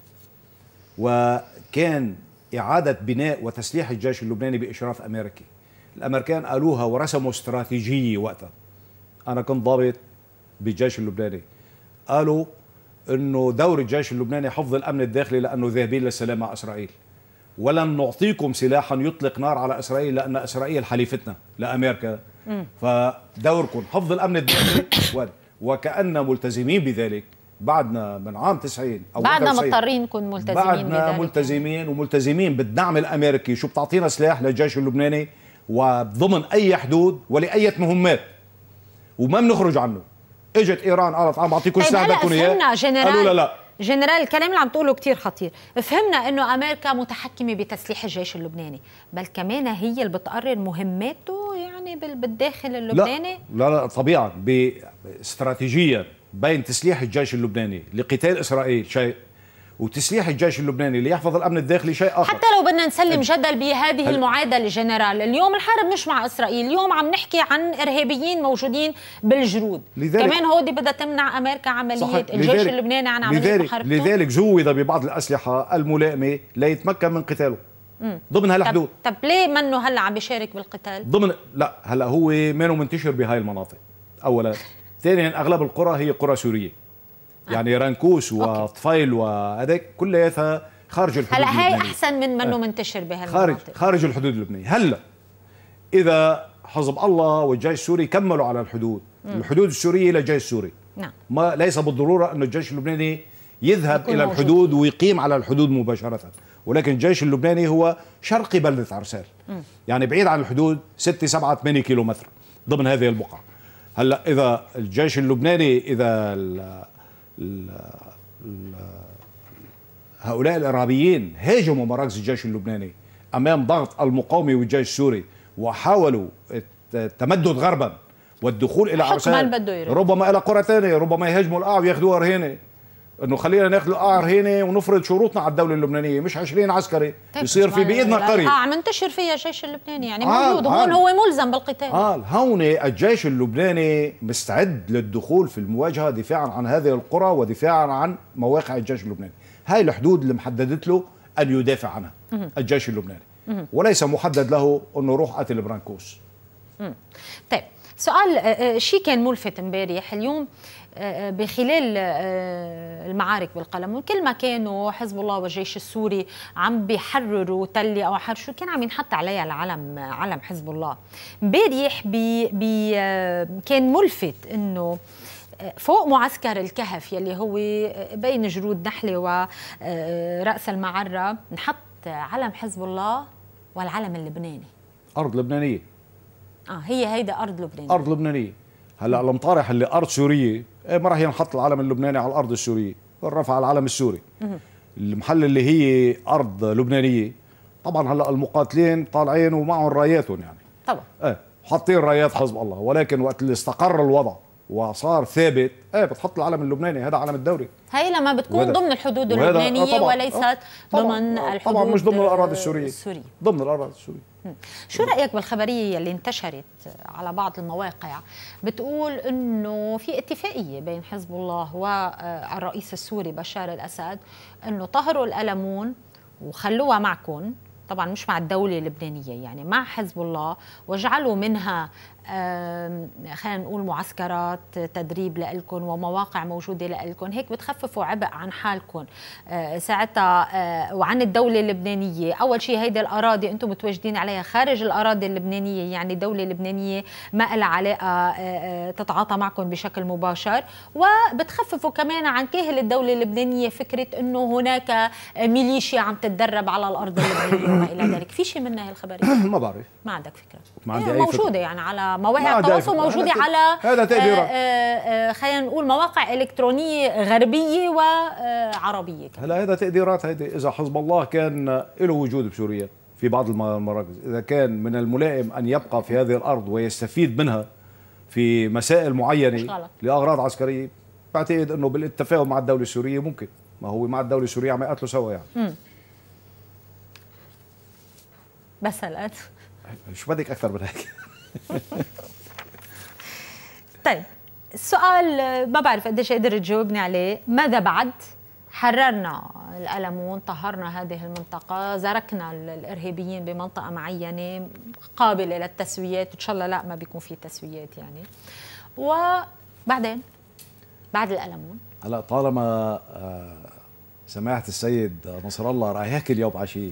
Speaker 2: وكان إعادة بناء وتسليح الجيش اللبناني بإشراف أمريكي الأمريكان قالوها ورسموا استراتيجية وقتها أنا كنت ضابط بالجيش اللبناني قالوا أنه دور الجيش اللبناني حفظ الأمن الداخلي لأنه ذاهبين للسلام مع إسرائيل ولن نعطيكم سلاحا يطلق نار على إسرائيل لأن إسرائيل حليفتنا لأمريكا فدوركم حفظ الامن الدولي *coughs* وكأن ملتزمين بذلك بعدنا من عام 90 او بعدنا مضطرين
Speaker 1: نكون ملتزمين بعدنا بذلك.
Speaker 2: ملتزمين وملتزمين بالدعم الامريكي شو بتعطينا سلاح للجيش اللبناني وضمن اي حدود ولاي مهمات وما بنخرج عنه اجت ايران قالت عم بعطيكم طيب، سلاح بدكم اياه قالوا لا لا
Speaker 1: جنرال الكلام اللي عم تقوله كتير خطير فهمنا انه امريكا متحكمه بتسليح الجيش اللبناني بل كمان هي اللي بتقرر مهماته يعني بالداخل اللبناني
Speaker 2: لا لا, لا طبيعا باستراتيجيا بين تسليح الجيش اللبناني لقتال اسرائيل شيء وتسليح الجيش اللبناني ليحفظ الامن الداخلي شيء اخر حتى
Speaker 1: لو بدنا نسلم جدل بهذه المعادله جنرال اليوم الحرب مش مع اسرائيل اليوم عم نحكي عن ارهابيين موجودين بالجرود لذلك كمان هودي بدها تمنع امريكا عمليه صحيح. الجيش لذلك اللبناني عن عمليه لذلك محاربته لذلك
Speaker 2: زود ببعض الاسلحه الملائمه ليتمكن من قتاله
Speaker 1: مم. ضمن هالحدود طب, طب ليه منه هلا عم بيشارك بالقتال
Speaker 2: ضمن لا هلا هو منه منتشر بهاي المناطق اولا ثانيا اغلب القرى هي قرى سوريه *laughs* يعني رنكوش وطفيل وهذاك كلياتها خارج الحدود هلا هاي احسن
Speaker 1: من منه آه. منتشر بهالمناطق خارج
Speaker 2: خارج الحدود اللبنانيه هلا اذا حزب الله والجيش السوري كملوا على الحدود م. الحدود السوريه للجيش السوري نعم ما ليس بالضروره انه الجيش اللبناني يذهب الى الحدود موجود. ويقيم على الحدود مباشره ولكن الجيش اللبناني هو شرقي بلده عرسال يعني بعيد عن الحدود 6 7 8 كيلومتر ضمن هذه البقعه هلا اذا الجيش اللبناني اذا هؤلاء الارهابيين هاجموا مراكز الجيش اللبناني امام ضغط المقاومه والجيش السوري وحاولوا التمدد غربا والدخول الى عرسان ربما الى قرى ثانيه ربما يهاجموا القاع وياخذوها رهينه انه خلينا ناخذ القعر هنا ونفرض شروطنا على الدوله اللبنانيه مش 20 عسكري طيب يصير في بايدنا قريه اه
Speaker 1: منتشر فيها الجيش اللبناني يعني آه موجود آه هون هو ملزم بالقتال اه
Speaker 2: هون الجيش اللبناني مستعد للدخول في المواجهه دفاعا عن هذه القرى ودفاعا عن مواقع الجيش اللبناني هاي الحدود اللي محددت له ان يدافع عنها الجيش اللبناني وليس محدد له انه روح قتل برانكوس
Speaker 1: طيب سؤال آه، آه، شيء كان ملفت امبارح اليوم آه، آه، بخلال آه، المعارك بالقلم كل ما كانوا حزب الله والجيش السوري عم بيحرروا تلي او حر شو كان عم ينحط عليها العلم علم حزب الله امبارح كان ملفت انه فوق معسكر الكهف يلي هو بين جرود نحله ورأس المعرة نحط علم حزب الله والعلم اللبناني
Speaker 2: أرض لبنانية
Speaker 1: آه هي هيدا أرض لبنانية أرض
Speaker 2: لبنانية هلا المطارح اللي أرض سورية إيه، ما راح ينحط العلم اللبناني على الارض السوريه رفع العلم السوري المحل اللي هي ارض لبنانيه طبعا هلا المقاتلين طالعين ومعهم راياتهم يعني طبعا ايه حاطين رايات حزب الله ولكن وقت اللي استقر الوضع وصار ثابت ايه بتحط العلم اللبناني هذا علم الدوري
Speaker 1: هي لما بتكون وهذا. ضمن الحدود آه، اللبنانيه طبعًا. آه، وليست طبعًا. ضمن آه، الحدود طبعا مش ضمن الاراضي السوريه
Speaker 2: السوري. ضمن الاراضي السوريه
Speaker 1: شو رايك بالخبريه اللي انتشرت على بعض المواقع بتقول انه في اتفاقيه بين حزب الله والرئيس السوري بشار الاسد انه طهروا القلمون وخلوها معكم طبعا مش مع الدولة اللبنانية يعني مع حزب الله واجعلوا منها خلينا نقول معسكرات تدريب لإلكم ومواقع موجودة لإلكم هيك بتخففوا عبء عن حالكم آه، ساعتها آه، وعن الدولة اللبنانية أول شيء هيدي الأراضي أنتم متواجدين عليها خارج الأراضي اللبنانية يعني دولة لبنانية ما لها علاقة آه، تتعاطى معكم بشكل مباشر وبتخففوا كمان عن كاهل الدولة اللبنانية فكرة أنه هناك ميليشيا عم تتدرب على الأرض اللبنانية وما إلى ذلك في شيء من هالخبرية *coughs* ما بعرف ما عندك فكرة
Speaker 2: إيه، يعني ما عندي أي موجودة فكرة.
Speaker 1: يعني على مواقع التواصل موجودة على هذا تقديرك آه، آه، آه، خلينا نقول مواقع إلكترونية غربية وعربية كمان.
Speaker 2: هلا هذا تقديرات هيدي إذا حزب الله كان له وجود بسوريا في بعض المراكز إذا كان من الملائم أن يبقى في هذه الأرض ويستفيد منها في مسائل معينة لأغراض عسكرية بعتقد أنه بالاتفاق مع الدولة السورية ممكن ما هو مع الدولة السورية عم يقاتلوا سوا يعني
Speaker 1: م. بس هلقت
Speaker 2: شو بدك اكثر من هيك
Speaker 1: *laughs* طيب السؤال ما بعرف قديش قدر تجاوبني عليه ماذا بعد حررنا الألمون طهرنا هذه المنطقة زركنا الإرهابيين بمنطقة معينة قابلة للتسويات إن شاء الله لا ما بيكون في تسويات يعني وبعدين بعد الألمون
Speaker 2: هلا طالما آه، سماحة السيد نصر الله رأيك اليوم عشية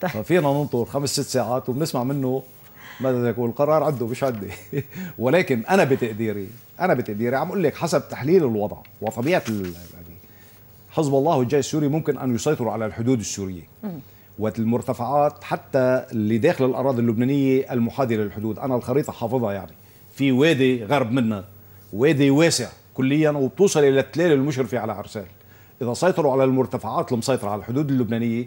Speaker 2: طيب. طيب. فينا ننطر خمس ست ساعات وبنسمع منه ماذا يقول القرار عنده مش عندي *laughs* ولكن انا بتقديري انا بتقديري عم اقول لك حسب تحليل الوضع وطبيعه يعني حزب الله والجيش السوري ممكن ان يسيطروا على الحدود السوريه والمرتفعات حتى اللي داخل الاراضي اللبنانيه المحاذيه للحدود انا الخريطه حافظها يعني في وادي غرب منا وادي واسع كليا وبتوصل الى التلال المشرفه على عرسال إذا سيطروا على المرتفعات المسيطرة على الحدود اللبنانية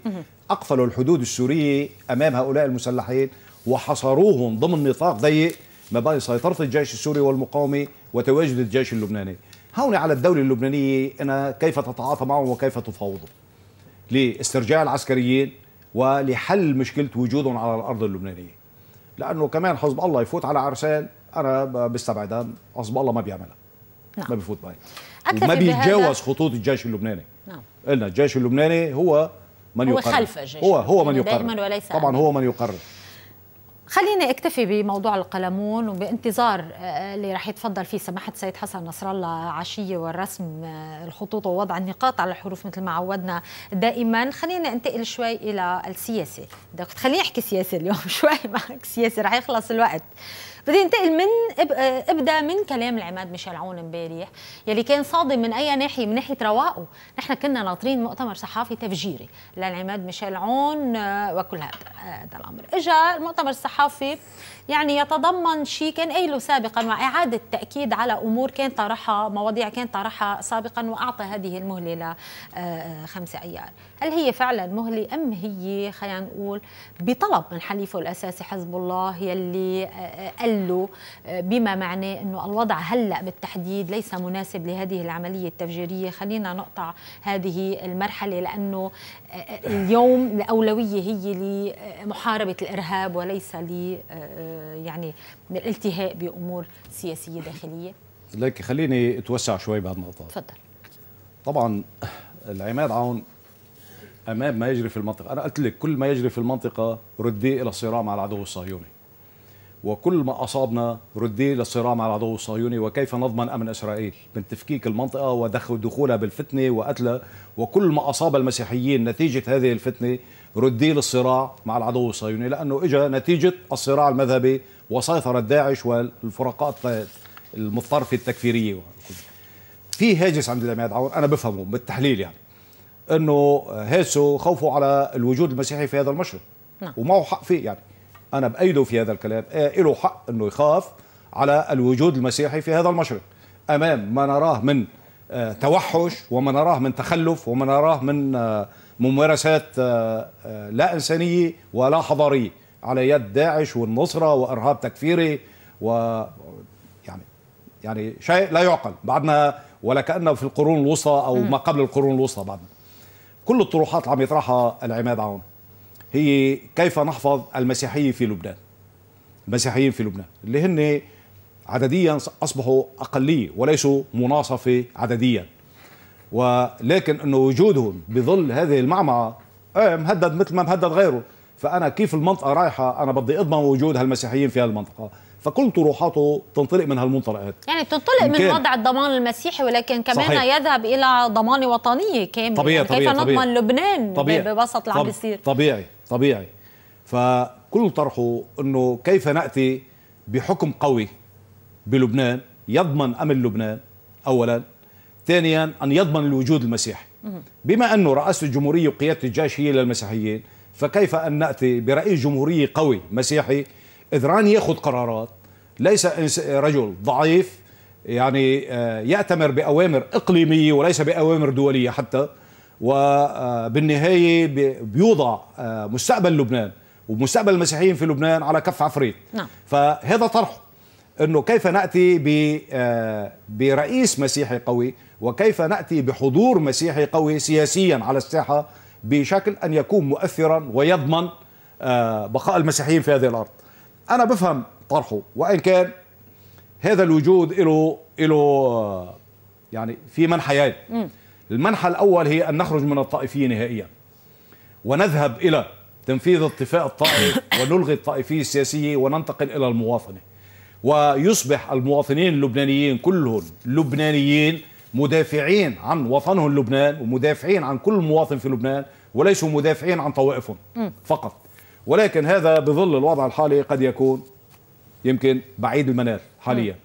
Speaker 2: أقفلوا الحدود السورية أمام هؤلاء المسلحين وحصروهم ضمن نطاق ضيق ما بين سيطرة الجيش السوري والمقاومة وتواجد الجيش اللبناني هون على الدولة اللبنانية أنا كيف تتعاطى معهم وكيف تفاوضهم لاسترجاع العسكريين ولحل مشكلة وجودهم على الأرض اللبنانية لأنه كمان حزب الله يفوت على عرسان أنا بستبعدها حزب الله ما بيعملها لا. نعم. ما بيفوت بها أكثر ما بيتجاوز خطوط الجيش اللبناني نعم قلنا الجيش اللبناني هو من هو يقرر خلف الجيش هو هو من يعني يقرر دائما وليس طبعا هو من يقرر
Speaker 1: خليني اكتفي بموضوع القلمون وبانتظار آه، اللي راح يتفضل فيه سماحه السيد حسن نصر الله عشيه والرسم آه، الخطوط ووضع النقاط على الحروف مثل ما عودنا دائما خلينا انتقل شوي الى السياسه بدك تخليني احكي سياسه اليوم *laughs* شوي معك سياسه راح يخلص الوقت بدي انتقل من ابدا من كلام العماد ميشيل عون امبارح يلي كان صادم من اي ناحيه من ناحيه رواقه نحن كنا ناطرين مؤتمر صحافي تفجيري للعماد ميشيل عون آه، وكل هذا آه، الامر اجى المؤتمر الصحافي يعني يتضمن شيء كان قايله سابقا وإعادة تأكيد على أمور كان طرحها مواضيع كان طرحها سابقا وأعطى هذه المهلة لخمسة آه، أيار هل هي فعلا مهلة أم هي خلينا نقول بطلب من حليفه الأساسي حزب الله يلي آه، قال له آه، بما معناه أنه الوضع هلأ بالتحديد ليس مناسب لهذه العملية التفجيرية خلينا نقطع هذه المرحلة لأنه اليوم الأولوية هي لمحاربة الإرهاب وليس ل يعني من الالتهاء بامور سياسيه داخليه؟
Speaker 2: لك خليني اتوسع شوي بهالنقطه تفضل طبعا العماد عون امام ما يجري في المنطقه، انا قلت لك كل ما يجري في المنطقه ردي الى الصراع مع العدو الصهيوني. وكل ما اصابنا ردي الى الصراع مع العدو الصهيوني وكيف نضمن امن اسرائيل من تفكيك المنطقه ودخولها بالفتنه وقتلها وكل ما اصاب المسيحيين نتيجه هذه الفتنه ردي للصراع مع العدو الصهيوني لأنه اجى نتيجة الصراع المذهبي وسيطرة داعش والفرقات المضطرفه التكفيرية في هاجس عند العماد عون أنا بفهمه بالتحليل يعني أنه هاجسه خوفه على الوجود المسيحي في هذا المشرق نعم. ومعه حق فيه يعني أنا بأيده في هذا الكلام إيه له حق أنه يخاف على الوجود المسيحي في هذا المشرق أمام ما نراه من آه، توحش وما نراه من تخلف وما نراه من آه، ممارسات آه، لا إنسانية ولا حضارية على يد داعش والنصرة وإرهاب تكفيري و يعني يعني شيء لا يعقل بعدنا ولا كأنه في القرون الوسطى أو ما قبل القرون الوسطى بعدنا كل الطروحات اللي عم يطرحها العماد عون هي كيف نحفظ المسيحية في لبنان المسيحيين في لبنان اللي هن عدديا أصبحوا أقلية وليسوا مناصفة عدديا ولكن أنه وجودهم بظل هذه المعمعة إيه، مهدد مثل ما مهدد غيره فأنا كيف المنطقة رايحة أنا بدي أضمن وجود هالمسيحيين في هالمنطقة فكل طروحاته تنطلق من هالمنطلقات
Speaker 1: يعني بتنطلق من وضع الضمان المسيحي ولكن كمان صحيح. يذهب الى ضمانه وطنيه كامله طبيعي يعني طبيعي كيف طبيعي نضمن لبنان طبيعي بوسط اللي عم بيصير
Speaker 2: طبيعي طبيعي فكل طرحه انه كيف ناتي بحكم قوي بلبنان يضمن أمن لبنان أولا ثانيا أن يضمن الوجود المسيحي بما أنه رئاسة الجمهورية وقيادة الجيش هي للمسيحيين فكيف أن نأتي برئيس جمهورية قوي مسيحي إذران يأخذ قرارات ليس رجل ضعيف يعني آه، يأتمر بأوامر إقليمية وليس بأوامر دولية حتى وبالنهاية آه، بيوضع آه، مستقبل لبنان ومستقبل المسيحيين في لبنان على كف عفريت نعم. فهذا طرحه انه كيف ناتي آه، برئيس مسيحي قوي وكيف ناتي بحضور مسيحي قوي سياسيا على الساحه بشكل ان يكون مؤثرا ويضمن آه، بقاء المسيحيين في هذه الارض. انا بفهم طرحه وان كان هذا الوجود له له آه، يعني في منحيين. المنحى الاول هي ان نخرج من الطائفيه نهائيا. ونذهب الى تنفيذ اتفاق الطائف *coughs* ونلغي الطائفيه السياسيه وننتقل الى المواطنه. ويصبح المواطنين اللبنانيين كلهم لبنانيين مدافعين عن وطنهم لبنان ومدافعين عن كل مواطن في لبنان وليسوا مدافعين عن طوائفهم فقط ولكن هذا بظل الوضع الحالي قد يكون يمكن بعيد المنال حاليا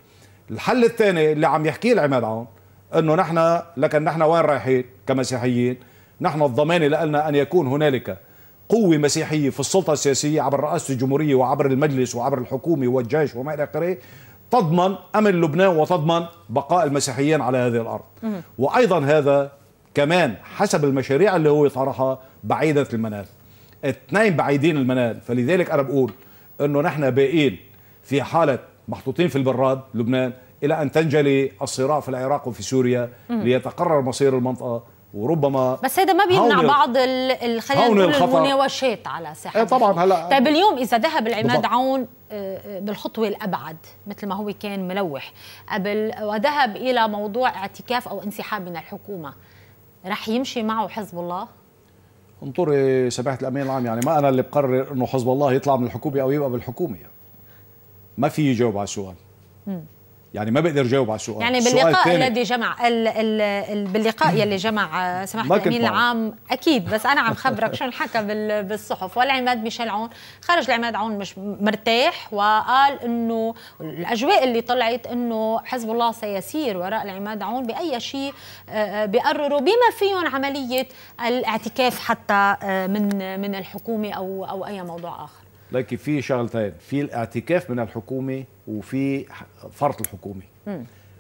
Speaker 2: الحل الثاني اللي عم يحكيه العماد عون انه نحن لكن نحن وين رايحين كمسيحيين نحن الضمان لنا ان يكون هنالك قوة مسيحية في السلطة السياسية عبر رئاسة الجمهورية وعبر المجلس وعبر الحكومة والجيش وما إلى آخره تضمن أمن لبنان وتضمن بقاء المسيحيين على هذه الأرض وأيضا هذا كمان حسب المشاريع اللي هو طرحها بعيدة المنال اثنين بعيدين المنال فلذلك أنا بقول أنه نحن باقيين في حالة محطوطين في البراد لبنان إلى أن تنجلي الصراع في العراق وفي سوريا ليتقرر مصير المنطقة وربما بس هذا ما بيمنع بعض
Speaker 1: خلينا نقول المناوشات على ساحه ايه طبعا هلا طيب اليوم اذا ذهب العماد بالضبط. عون آه، آه، بالخطوه الابعد مثل ما هو كان ملوح قبل وذهب الى موضوع اعتكاف او انسحاب من الحكومه رح يمشي معه حزب الله؟
Speaker 2: انطري سماحه الامين العام يعني ما انا اللي بقرر انه حزب الله يطلع من الحكومه او يبقى بالحكومه يعني. ما في يجاوب على السؤال يعني ما بقدر جاوب على السؤال يعني باللقاء الذي
Speaker 1: جمع الـ الـ الـ باللقاء يلي جمع آه، سماحه الامين العام اكيد بس انا عم خبرك شو انحكى *laughs* بالصحف والعماد ميشيل عون خرج العماد عون مش مرتاح وقال انه الاجواء اللي طلعت انه حزب الله سيسير وراء العماد عون باي شيء آه، آه، بقرروا بما فيهم عمليه الاعتكاف حتى من من الحكومه او او اي موضوع اخر
Speaker 2: لكن في شغلتين في الاعتكاف من الحكومه وفي فرط الحكومي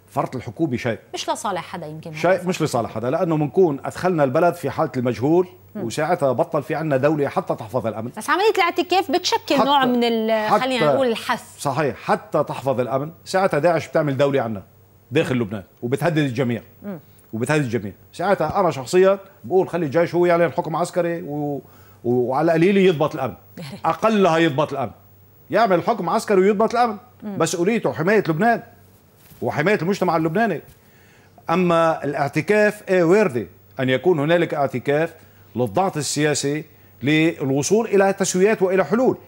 Speaker 2: فرط الحكومي شيء
Speaker 1: مش لصالح حدا يمكن
Speaker 2: شيء مش لصالح حدا لانه بنكون ادخلنا البلد في حاله المجهول وساعتها بطل في عنا دولة حتى تحفظ الأمن بس
Speaker 1: عملية الاعتكاف بتشكل نوع من خلينا نقول الحث
Speaker 2: صحيح حتى تحفظ الأمن ساعتها داعش بتعمل دولة عنا داخل لبنان وبتهدد الجميع م. وبتهدد الجميع ساعتها أنا شخصيا بقول خلي الجيش هو يعلن حكم عسكري و... وعلى قليل يضبط الأمن أقلها يضبط الأمن يعمل حكم عسكري ويضبط الأمن مسؤوليته حمايه لبنان وحمايه المجتمع اللبناني اما الاعتكاف إيه وارده ان يكون هنالك اعتكاف للضغط السياسي للوصول الى تسويات والى حلول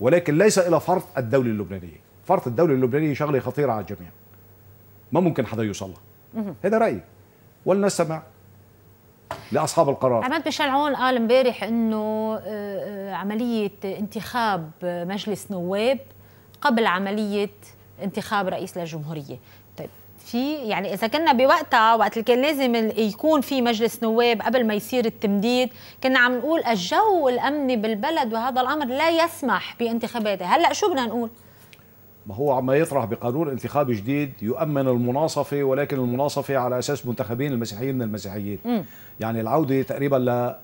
Speaker 2: ولكن ليس الى فرط الدوله اللبنانيه فرط الدوله اللبنانيه شغله خطيره على الجميع ما ممكن حدا يوصلها هذا رايي ولنستمع لاصحاب القرار
Speaker 1: عماد ميشيل عون قال امبارح انه آه، آه، عمليه انتخاب مجلس نواب قبل عمليه انتخاب رئيس للجمهوريه طيب، في يعني اذا كنا بوقتها وقت اللي كان لازم يكون في مجلس نواب قبل ما يصير التمديد كنا عم نقول الجو الامني بالبلد وهذا الامر لا يسمح بانتخاباته هلا شو بدنا نقول
Speaker 2: ما هو عم يطرح بقانون انتخابي جديد يؤمن المناصفة ولكن المناصفة على أساس منتخبين المسيحيين من المسيحيين مم. يعني العودة تقريبا للقانون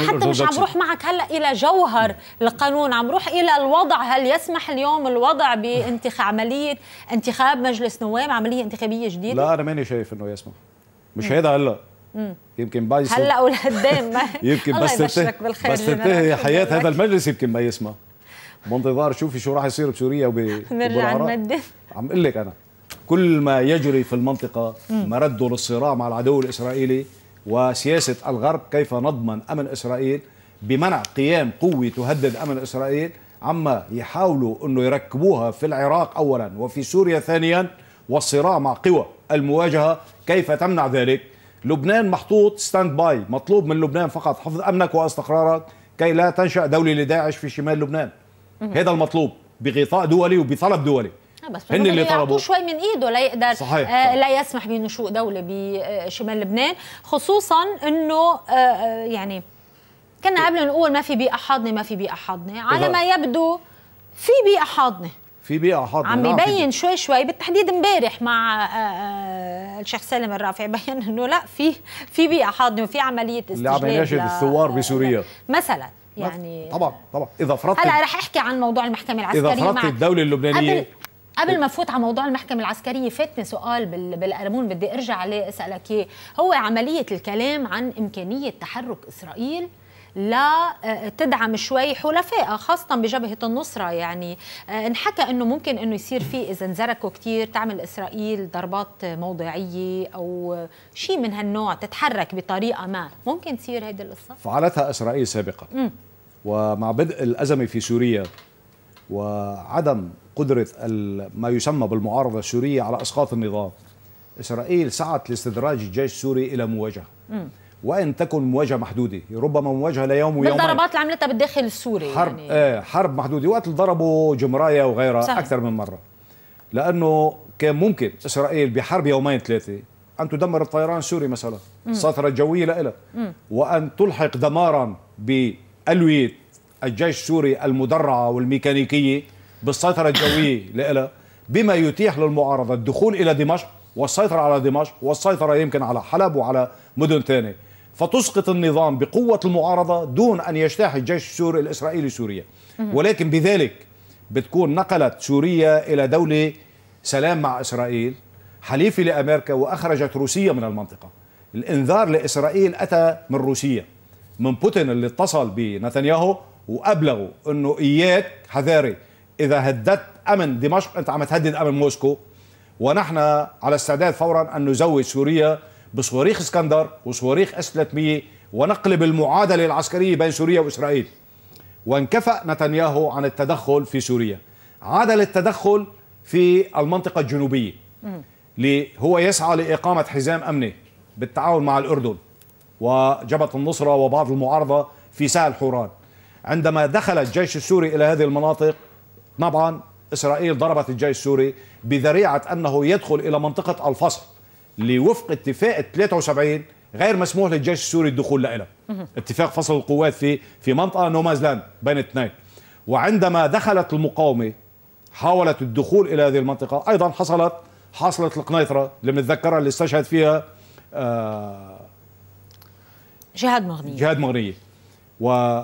Speaker 2: آه، أنا حتى مش عم روح
Speaker 1: معك هلأ إلى جوهر مم. القانون عم روح إلى الوضع هل يسمح اليوم الوضع بانتخاب عملية انتخاب مجلس نواب عملية انتخابية جديدة
Speaker 2: لا أنا ماني شايف أنه يسمح مش مم. هيدا هلأ مم. يمكن بايسون هلا
Speaker 1: ولقدام *laughs* يمكن بس تنتهي بس تنتهي حياه هذا
Speaker 2: المجلس يمكن ما يسمع بانتظار شوفي شو راح يصير بسوريا وب *laughs* نرجع عم اقول لك انا كل ما يجري في المنطقه مرده للصراع مع العدو الاسرائيلي وسياسه الغرب كيف نضمن امن اسرائيل بمنع قيام قوه تهدد امن اسرائيل عما يحاولوا انه يركبوها في العراق اولا وفي سوريا ثانيا والصراع مع قوى المواجهه كيف تمنع ذلك؟ لبنان محطوط ستاند باي مطلوب من لبنان فقط حفظ امنك واستقرارك كي لا تنشا دوله لداعش في شمال لبنان هذا المطلوب بغطاء دولي وبطلب دولي
Speaker 1: آه، بس هن اللي طلبوا شوي من ايده لا يقدر صحيح. آه لا يسمح بنشوء دوله بشمال لبنان خصوصا انه آه, آه، يعني كنا قبل نقول ما في بيئه حاضنه ما في بيئه حاضنه على ما يبدو في بيئه حاضنه
Speaker 2: في بيئه حاضنه عم ببين
Speaker 1: شوي شوي بالتحديد امبارح مع آه، الشيخ سالم الرافع *laughs* بين انه لا في في بيئه حاضنه وفي عمليه استجلاب اللي عم الثوار بسوريا مثلا يعني
Speaker 2: طبعا طبعا اذا فرضت هلا رح
Speaker 1: احكي عن موضوع المحكمه العسكريه اذا فرضت الدوله
Speaker 2: اللبنانيه قبل
Speaker 1: قبل إيه. ما فوت على موضوع المحكمة العسكرية فاتني سؤال بالقرمون بدي ارجع عليه اسألك هو عملية الكلام عن إمكانية تحرك إسرائيل لا آه، تدعم شوي حلفائها خاصة بجبهة النصرة يعني آه، انحكى انه ممكن انه يصير في اذا انزركوا كثير تعمل اسرائيل ضربات موضعية او شيء من هالنوع تتحرك بطريقة ما ممكن تصير هيدي القصة
Speaker 2: فعلتها اسرائيل سابقا مم. ومع بدء الازمة في سوريا وعدم قدرة ما يسمى بالمعارضة السورية على اسقاط النظام إسرائيل سعت لاستدراج الجيش السوري إلى مواجهة مم. وان تكن مواجهه محدوده ربما مواجهه ليوم ويوم بالضربات
Speaker 1: اللي عملتها بالداخل السوري حرب
Speaker 2: يعني. آه حرب محدوده وقت ضربوا جمرايا وغيرها صحيح. اكثر من مره لانه كان ممكن اسرائيل بحرب يومين ثلاثه ان تدمر الطيران السوري مثلا السيطره الجويه لها وان تلحق دمارا بالويه الجيش السوري المدرعه والميكانيكيه بالسيطره الجويه *coughs* لها بما يتيح للمعارضه الدخول الى دمشق والسيطره على دمشق والسيطره يمكن على حلب وعلى مدن ثانيه فتسقط النظام بقوة المعارضة دون أن يجتاح الجيش السوري الإسرائيلي سوريا ولكن بذلك بتكون نقلت سوريا إلى دولة سلام مع إسرائيل حليفة لأمريكا وأخرجت روسيا من المنطقة الإنذار لإسرائيل أتى من روسيا من بوتين اللي اتصل بنتنياهو وأبلغوا أنه إياك حذاري إذا هددت أمن دمشق أنت عم تهدد أمن موسكو ونحن على استعداد فورا أن نزود سوريا بصواريخ اسكندر وصواريخ اس 300 ونقلب المعادله العسكريه بين سوريا واسرائيل وانكفأ نتنياهو عن التدخل في سوريا عاد للتدخل في المنطقه الجنوبيه هو يسعى لاقامه حزام امني بالتعاون مع الاردن وجبهه النصره وبعض المعارضه في سهل حوران عندما دخل الجيش السوري الى هذه المناطق طبعا اسرائيل ضربت الجيش السوري بذريعه انه يدخل الى منطقه الفصل اللي وفق اتفاق 73 غير مسموح للجيش السوري الدخول لها اتفاق فصل القوات في في منطقه نومازلاند بين اثنين وعندما دخلت المقاومه حاولت الدخول الى هذه المنطقه ايضا حصلت حصلت القنيطره اللي بنتذكرها اللي استشهد فيها آه جهاد مغنيه جهاد مغنيه و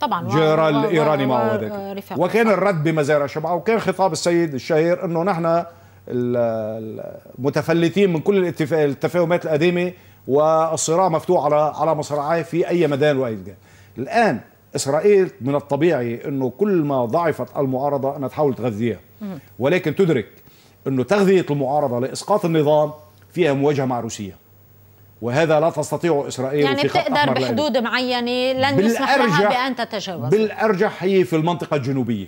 Speaker 1: طبعا جرى الايراني معه هذاك وكان
Speaker 2: الرد بمزارع شبعه وكان خطاب السيد الشهير انه نحن المتفلتين من كل التفاهمات القديمه والصراع مفتوح على على مصراعيه في اي مدان واي مكان. الان اسرائيل من الطبيعي انه كل ما ضعفت المعارضه انها تحاول تغذيها ولكن تدرك انه تغذيه المعارضه لاسقاط النظام فيها مواجهه مع روسيا. وهذا لا تستطيع اسرائيل يعني بتقدر بحدود
Speaker 1: معينه لن يسمح لها بان تتجاوز
Speaker 2: بالارجح هي في المنطقه الجنوبيه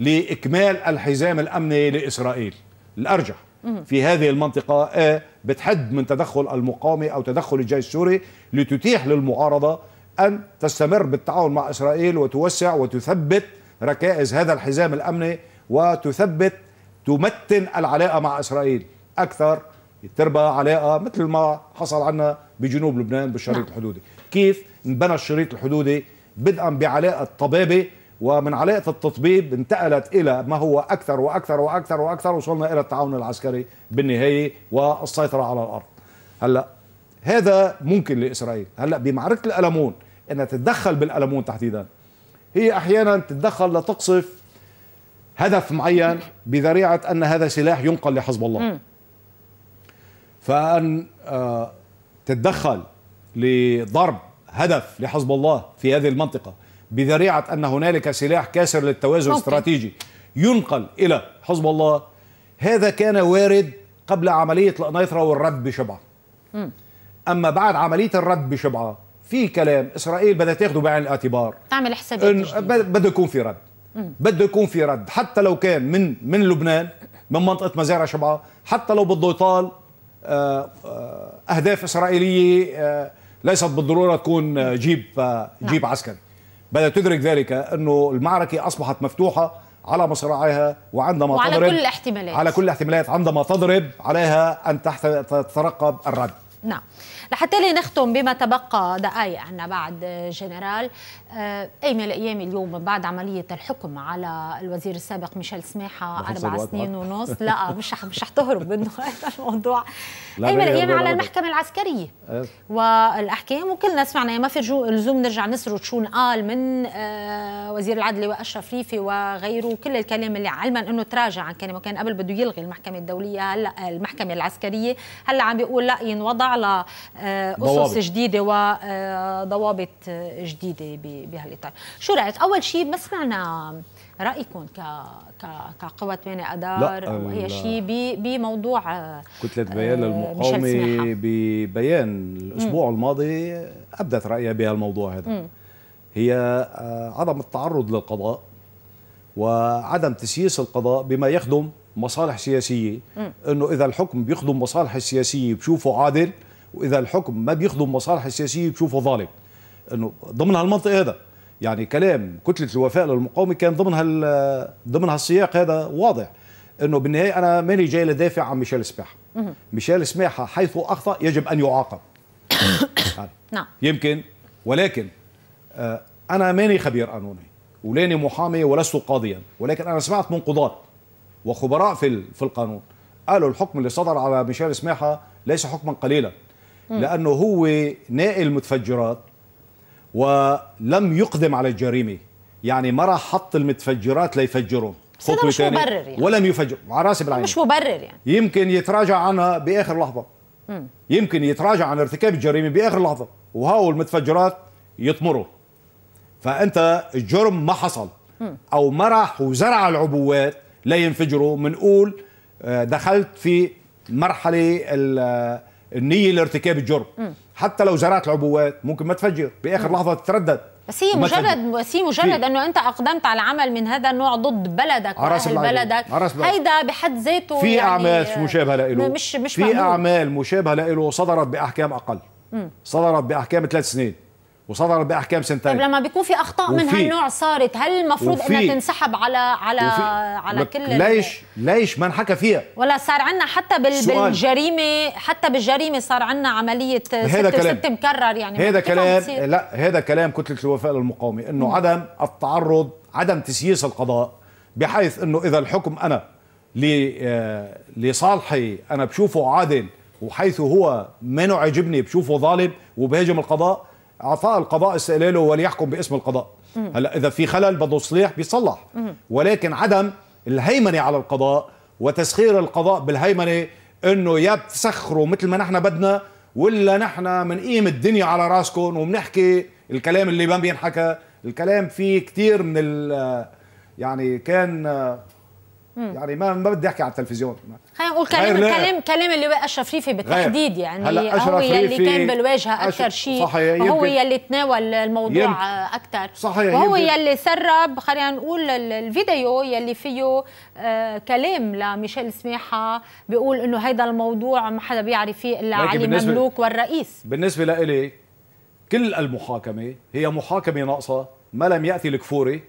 Speaker 2: لاكمال الحزام الامني لاسرائيل الأرجح في هذه المنطقة آه، بتحد من تدخل المقاومة أو تدخل الجيش السوري لتتيح للمعارضة أن تستمر بالتعاون مع إسرائيل وتوسع وتثبت ركائز هذا الحزام الأمني وتثبت تمتن العلاقة مع إسرائيل أكثر تربى علاقة مثل ما حصل عنا بجنوب لبنان بالشريط نعم. الحدودي كيف انبنى الشريط الحدودي بدءا بعلاقة طبابة ومن علاقه التطبيب انتقلت الى ما هو اكثر واكثر واكثر واكثر وصلنا الى التعاون العسكري بالنهايه والسيطره على الارض. هلا هذا ممكن لاسرائيل، هلا بمعركه الالمون انها تتدخل بالالمون تحديدا هي احيانا تتدخل لتقصف هدف معين بذريعه ان هذا سلاح ينقل لحزب الله. فان آه، تتدخل لضرب هدف لحزب الله في هذه المنطقه بذريعه ان هنالك سلاح كاسر للتوازن الاستراتيجي ينقل الى حزب الله هذا كان وارد قبل عمليه القنيطره والرد بشبعه. م. اما بعد عمليه الرد بشبعه في كلام اسرائيل بدها تاخده بعين الاعتبار
Speaker 1: تعمل حسابات
Speaker 2: بده يكون في رد بده يكون في رد حتى لو كان من من لبنان من منطقه مزارع شبعه حتى لو بده يطال آه، آه، اهداف اسرائيليه آه، ليست بالضروره تكون جيب نعم. جيب عسكري بدأ تدرك ذلك أنه المعركة أصبحت مفتوحة على مصراعيها وعندما وعلى تضرب على كل الاحتمالات على كل الاحتمالات عندما تضرب عليها أن تترقب الرد
Speaker 1: نعم لحتى نختم بما تبقى دقائق عنا بعد جنرال آه، اي من الايام اليوم بعد عمليه الحكم على الوزير السابق ميشيل سماحه اربع سنين ونص لا مش مش حتهرب منه *laughs* هذا الموضوع اي من الايام على المحكمه العسكريه إيه. والاحكام وكلنا سمعنا ما في لزوم نرجع نسرد شو قال من آه، وزير العدل واشرف ريفي وغيره كل الكلام اللي علما انه تراجع عن كلمه كان قبل بده يلغي المحكمه الدوليه هلا المحكمه العسكريه هلا عم بيقول لا ينوضع على اسس آه، جديده وضوابط آه، آه، جديده بهالاطار شو رايك اول شيء ما سمعنا رايكم ك ك كقوى 8 اذار او اي شيء بموضوع
Speaker 2: كتله بيان المقاومه ببيان الاسبوع م. الماضي ابدت رايها بهالموضوع هذا م. هي عدم التعرض للقضاء وعدم تسييس القضاء بما يخدم مصالح سياسيه انه اذا الحكم بيخدم مصالح السياسيه بشوفه عادل واذا الحكم ما بيخدم مصالح السياسيه بشوفه ظالم انه ضمن هالمنطق هذا يعني كلام كتله الوفاء للمقاومه كان ضمن هال ضمن هالسياق هذا واضح انه بالنهايه انا ماني جاي لدافع عن ميشيل سماحه ميشيل سماحه حيث اخطا يجب ان يعاقب *coughs* نعم يمكن ولكن آه، انا ماني خبير قانوني ولاني محامي ولست قاضيا ولكن انا سمعت من قضاه وخبراء في في القانون قالوا الحكم اللي صدر على ميشيل سماحه ليس حكما قليلا لانه هو نائل متفجرات ولم يقدم على الجريمه يعني ما راح حط المتفجرات ليفجرهم خطوه مش مبرر يعني. ولم يفجر على راسي بالعين مش مبرر يعني يمكن يتراجع عنها باخر لحظه يمكن يتراجع عن ارتكاب الجريمه باخر لحظه وهاو المتفجرات يطمروا فانت الجرم ما حصل او ما راح وزرع العبوات لا ينفجروا بنقول آه، دخلت في مرحله آه، النيه لارتكاب الجرم حتى لو زرعت العبوات ممكن ما تفجر باخر لحظه تتردد
Speaker 1: بس هي مجرد بس هي مجرد انه انت اقدمت على عمل من هذا النوع ضد بلدك واهل بلدك هيدا بحد ذاته في يعني اعمال
Speaker 2: مشابهه له مش مش في اعمال مشابهه له صدرت باحكام اقل صدرت باحكام ثلاث سنين وصدر باحكام سنتين طيب
Speaker 1: لما بيكون في اخطاء من هالنوع صارت هل المفروض انها تنسحب على على على كل ليش
Speaker 2: ليش ما انحكى فيها
Speaker 1: ولا صار عندنا حتى بال بالجريمه حتى بالجريمه صار عندنا عمليه هذا كلام ست مكرر يعني هذا كلام
Speaker 2: لا هذا كلام كتله الوفاء للمقاومه انه م. عدم التعرض عدم تسييس القضاء بحيث انه اذا الحكم انا آه، لصالحي انا بشوفه عادل وحيث هو ما عاجبني بشوفه ظالم وبهاجم القضاء اعطاء القضاء استقلاله وليحكم باسم القضاء هلا اذا في خلل بده تصليح بيصلح ولكن عدم الهيمنه على القضاء وتسخير القضاء بالهيمنه انه يا بتسخروا مثل ما نحن بدنا ولا نحن بنقيم الدنيا على راسكم وبنحكي الكلام اللي ما بينحكى الكلام فيه كثير من ال يعني كان يعني ما ما بدي احكي على التلفزيون
Speaker 1: خلينا نقول كلام كلام كلام اللي اشرف ريفي بالتحديد يعني هلا هو يلي كان بالواجهه اكثر شيء هو يلي تناول الموضوع اكثر صحيح وهو يمكن. يلي سرب خلينا نقول الفيديو يلي فيه آه، كلام لميشيل سماحه بيقول انه هذا الموضوع ما حدا بيعرف فيه الا علي مملوك والرئيس
Speaker 2: بالنسبه لإلي كل المحاكمه هي محاكمه ناقصه ما لم ياتي الكفوري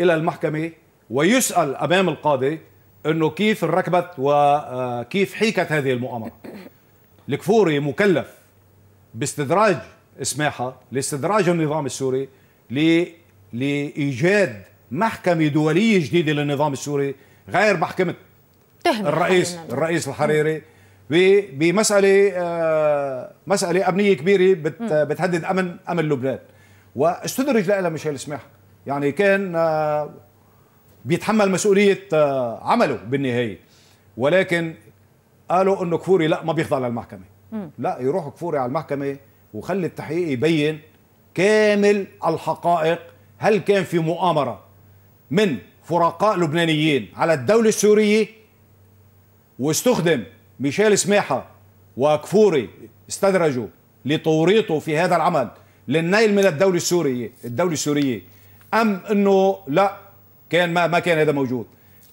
Speaker 2: الى المحكمه ويسال امام القاضي انه كيف انركبت وكيف آه، حيكت هذه المؤامره الكفوري مكلف باستدراج سماحه لاستدراج النظام السوري لايجاد محكمه دوليه جديده للنظام السوري غير محكمه الرئيس حلنا. الرئيس الحريري بمساله آه، مساله امنيه كبيره بتهدد امن امن لبنان واستدرج لها ميشيل سماحه يعني كان آه، بيتحمل مسؤوليه آه، عمله بالنهايه ولكن قالوا انه كفوري لا ما بيخضع للمحكمه لا يروح كفوري على المحكمه وخلي التحقيق يبين كامل الحقائق هل كان في مؤامره من فرقاء لبنانيين على الدوله السوريه واستخدم ميشيل سماحه وكفوري استدرجوا لتوريطه في هذا العمل للنيل من الدولة السورية الدولة السورية أم أنه لا كان ما ما كان هذا موجود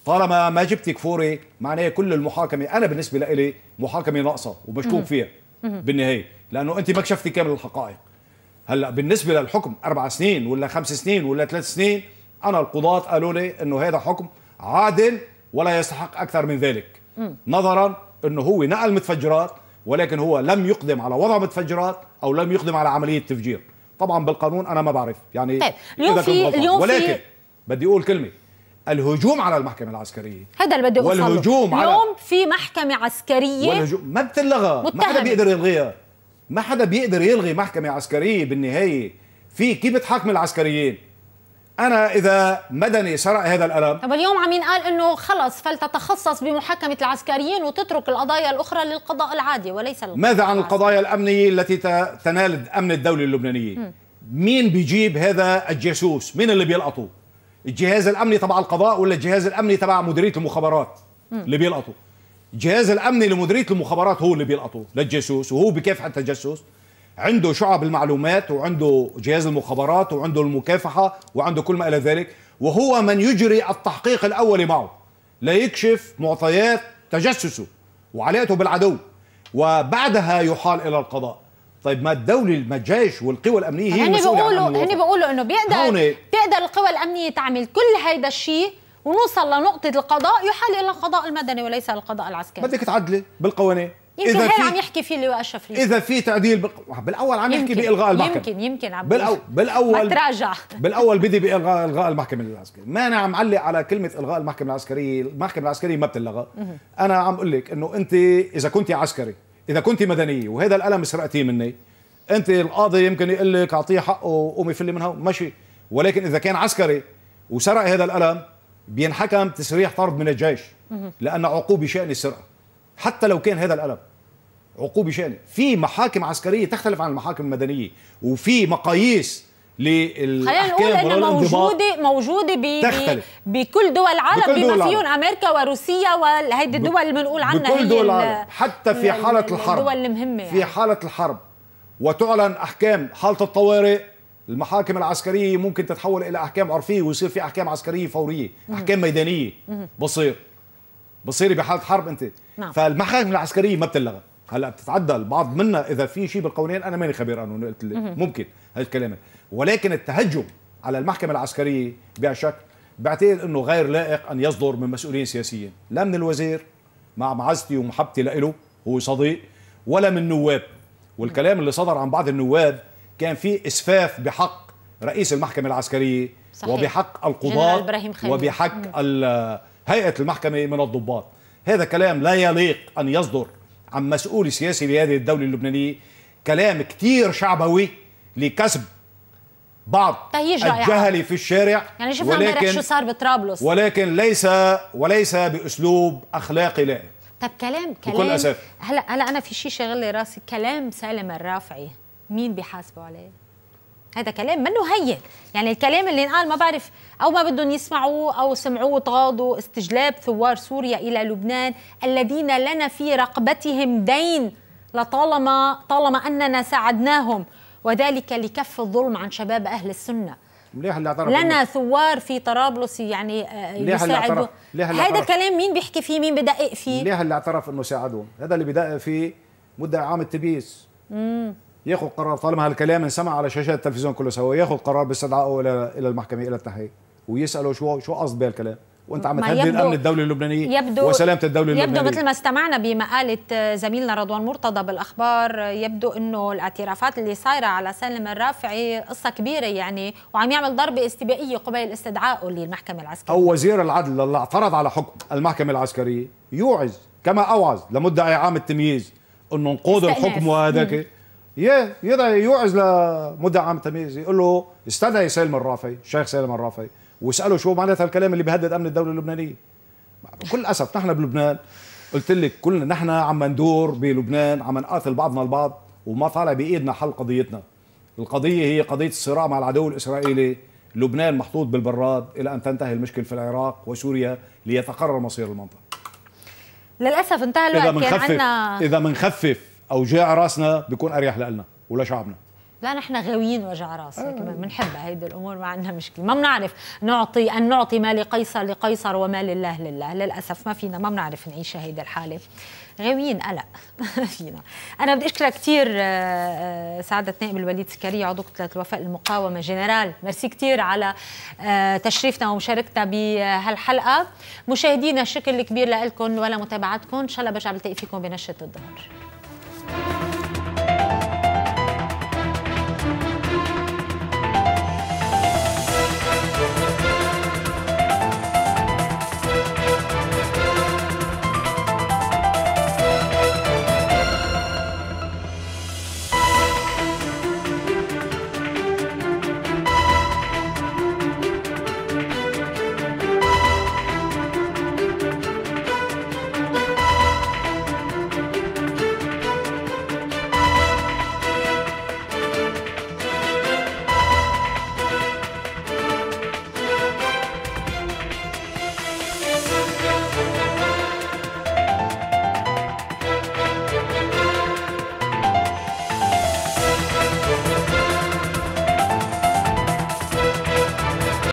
Speaker 2: طالما ما جبتي كفوري معناه كل المحاكمه انا بالنسبه لي محاكمه ناقصه وبشكوك فيها بالنهايه لانه انت ما كشفتي كامل الحقائق هلا بالنسبه للحكم اربع سنين ولا خمس سنين ولا ثلاث سنين انا القضاة قالوا لي انه هذا حكم عادل ولا يستحق اكثر من ذلك نظرا انه هو نقل متفجرات ولكن هو لم يقدم على وضع متفجرات او لم يقدم على عمليه تفجير طبعا بالقانون انا ما بعرف يعني طيب. اليوم في اليوم ولكن في بدي اقول كلمه الهجوم على المحكمة العسكرية
Speaker 1: هذا اللي بدي أوصله اليوم على اليوم في محكمة عسكرية والهجوم
Speaker 2: ما بتلغى ما حدا بيقدر يلغيها ما حدا بيقدر يلغي محكمة عسكرية بالنهاية في كيف بتحاكم العسكريين أنا إذا مدني سرق هذا القلم
Speaker 1: طب اليوم عم ينقال إنه خلص فلتتخصص بمحاكمة العسكريين وتترك القضايا الأخرى للقضاء العادي وليس ماذا عن القضايا
Speaker 2: الأمنية التي تنال أمن الدولة اللبنانية؟ م. مين بيجيب هذا الجاسوس؟ مين اللي بيلقطه؟ الجهاز الامني تبع القضاء ولا الجهاز الامني تبع مديريه المخابرات اللي بيلقطوا الجهاز الامني لمديريه المخابرات هو اللي بيلقطه للجاسوس وهو بكافحه التجسس عنده شعب المعلومات وعنده جهاز المخابرات وعنده المكافحه وعنده كل ما الى ذلك وهو من يجري التحقيق الاولي معه ليكشف معطيات تجسسه وعلاقته بالعدو وبعدها يحال الى القضاء طيب ما الدولة ما الجيش والقوى الأمنية هي هن بيقولوا هن
Speaker 1: بيقولوا إنه بيقدر هوني. بيقدر القوى الأمنية تعمل كل هيدا الشيء ونوصل لنقطة القضاء يحال إلى القضاء المدني وليس القضاء العسكري بدك
Speaker 2: تعدلي بالقوانين يمكن هذا عم
Speaker 1: يحكي فيه اللواء الشفري اذا
Speaker 2: في تعديل بق... آه، بالاول عم يحكي بالغاء المحكمه يمكن
Speaker 1: يمكن عم بالأو... بالاول بتراجع
Speaker 2: بالاول بدي بالغاء الغاء المحكمه العسكريه ما انا عم علق على كلمه الغاء المحكمه العسكريه المحكمه العسكريه ما بتلغى انا عم اقول لك انه انت اذا كنت عسكري اذا كنت مدنيه وهذا الالم سرقتيه مني انت القاضي يمكن يقول لك اعطيه حقه وقومي فلي من هون ماشي ولكن اذا كان عسكري وسرق هذا الالم بينحكم تسريح طرد من الجيش لان عقوبه شان السرقه حتى لو كان هذا الالم عقوبه شان في محاكم عسكريه تختلف عن المحاكم المدنيه وفي مقاييس للاحكام خلينا نقول انه موجوده
Speaker 1: موجوده بي بي بكل دول العالم بما فيهم امريكا وروسيا وهيدي الدول اللي بنقول عنها بكل دول العالم. حتى في حاله الحرب الدول المهمه يعني. في
Speaker 2: حاله الحرب وتعلن احكام حاله الطوارئ المحاكم العسكريه ممكن تتحول الى احكام عرفيه ويصير في احكام عسكريه فوريه احكام ميدانيه بصير بصير بحاله حرب انت نعم. فالمحاكم العسكريه ما بتلغى هلا بتتعدل بعض منا اذا في شيء بالقوانين انا ماني خبير قانون قلت ممكن هالكلام ولكن التهجم على المحكمة العسكرية بشكل بعتقد أنه غير لائق أن يصدر من مسؤولين سياسيين لا من الوزير مع معزتي ومحبتي له هو صديق ولا من نواب والكلام اللي صدر عن بعض النواب كان فيه إسفاف بحق رئيس المحكمة العسكرية صحيح. وبحق القضاة وبحق هيئة المحكمة من الضباط هذا كلام لا يليق أن يصدر عن مسؤول سياسي بهذه الدولة اللبنانية كلام كتير شعبوي لكسب بعض طيب، الجهل في الشارع يعني شفنا ولكن شو صار بطرابلس ولكن ليس وليس باسلوب اخلاقي لائق
Speaker 1: طب كلام كلام بكل أسف. هلا هلا انا في شيء شغل لي راسي كلام سالم الرافعي مين بيحاسبه عليه هذا كلام منه هين يعني الكلام اللي انقال ما بعرف او ما بدهم يسمعوه او سمعوه وتغاضوا استجلاب ثوار سوريا الى لبنان الذين لنا في رقبتهم دين لطالما طالما اننا ساعدناهم وذلك لكف الظلم عن شباب أهل السنة
Speaker 2: مليح اللي اعترف لنا
Speaker 1: ثوار في طرابلس يعني مليح اللي اعترف هذا كلام مين بيحكي فيه مين بدقق فيه
Speaker 2: مليح اللي اعترف انه ساعدهم هذا اللي بدقق فيه مدعي عام التبيس امم ياخذ قرار طالما هالكلام انسمع على شاشات التلفزيون كله سوا ياخذ قرار باستدعائه الى الى المحكمه الى التحقيق ويساله شو شو قصد بهالكلام وانت عم تهدد الامن الدولي اللبناني يبدو وسلامه الدوله اللبنانيه يبدو مثل ما
Speaker 1: استمعنا بمقاله زميلنا رضوان مرتضى بالاخبار يبدو انه الاعترافات اللي صايره على سالم الرافعي قصه كبيره يعني وعم يعمل ضربه استبائيه قبيل استدعائه للمحكمه العسكريه
Speaker 2: او وزير العدل اللي اعترض على حكم المحكمه العسكريه يوعز كما اوعز لمدعي عام التمييز انه نقود الحكم وهذاك يدعي يوعز لمدعي عام التمييز يقول له استدعي سالم الرافعي الشيخ سالم الرافعي واسالوا شو معناتها الكلام اللي بيهدد امن الدوله اللبنانيه بكل اسف نحن بلبنان قلت لك كلنا نحن عم ندور بلبنان عم نقاتل بعضنا البعض وما طالع بايدنا حل قضيتنا القضيه هي قضيه الصراع مع العدو الاسرائيلي لبنان محطوط بالبراد الى ان تنتهي المشكله في العراق وسوريا ليتقرر مصير المنطقه
Speaker 1: للاسف انتهى الوقت كان عندنا
Speaker 2: اذا بنخفف اوجاع راسنا بيكون اريح لنا ولشعبنا
Speaker 1: لا نحن غاويين وجع راس آه. بنحبها هيدي الامور ما عندنا مشكله ما بنعرف نعطي ان نعطي ما لقيصر لقيصر وما لله لله للاسف ما فينا ما بنعرف نعيش هيدي الحاله غاويين قلق ما فينا انا بدي اشكرك كثير آه، آه، سعاده نائب الوليد سكرية عضو كتله الوفاء المقاومه جنرال ميرسي كثير على آه، تشريفنا ومشاركتنا بهالحلقه مشاهدينا الشكر كبير لكم متابعتكم ان شاء الله برجع بلتقي فيكم بنشره الظهر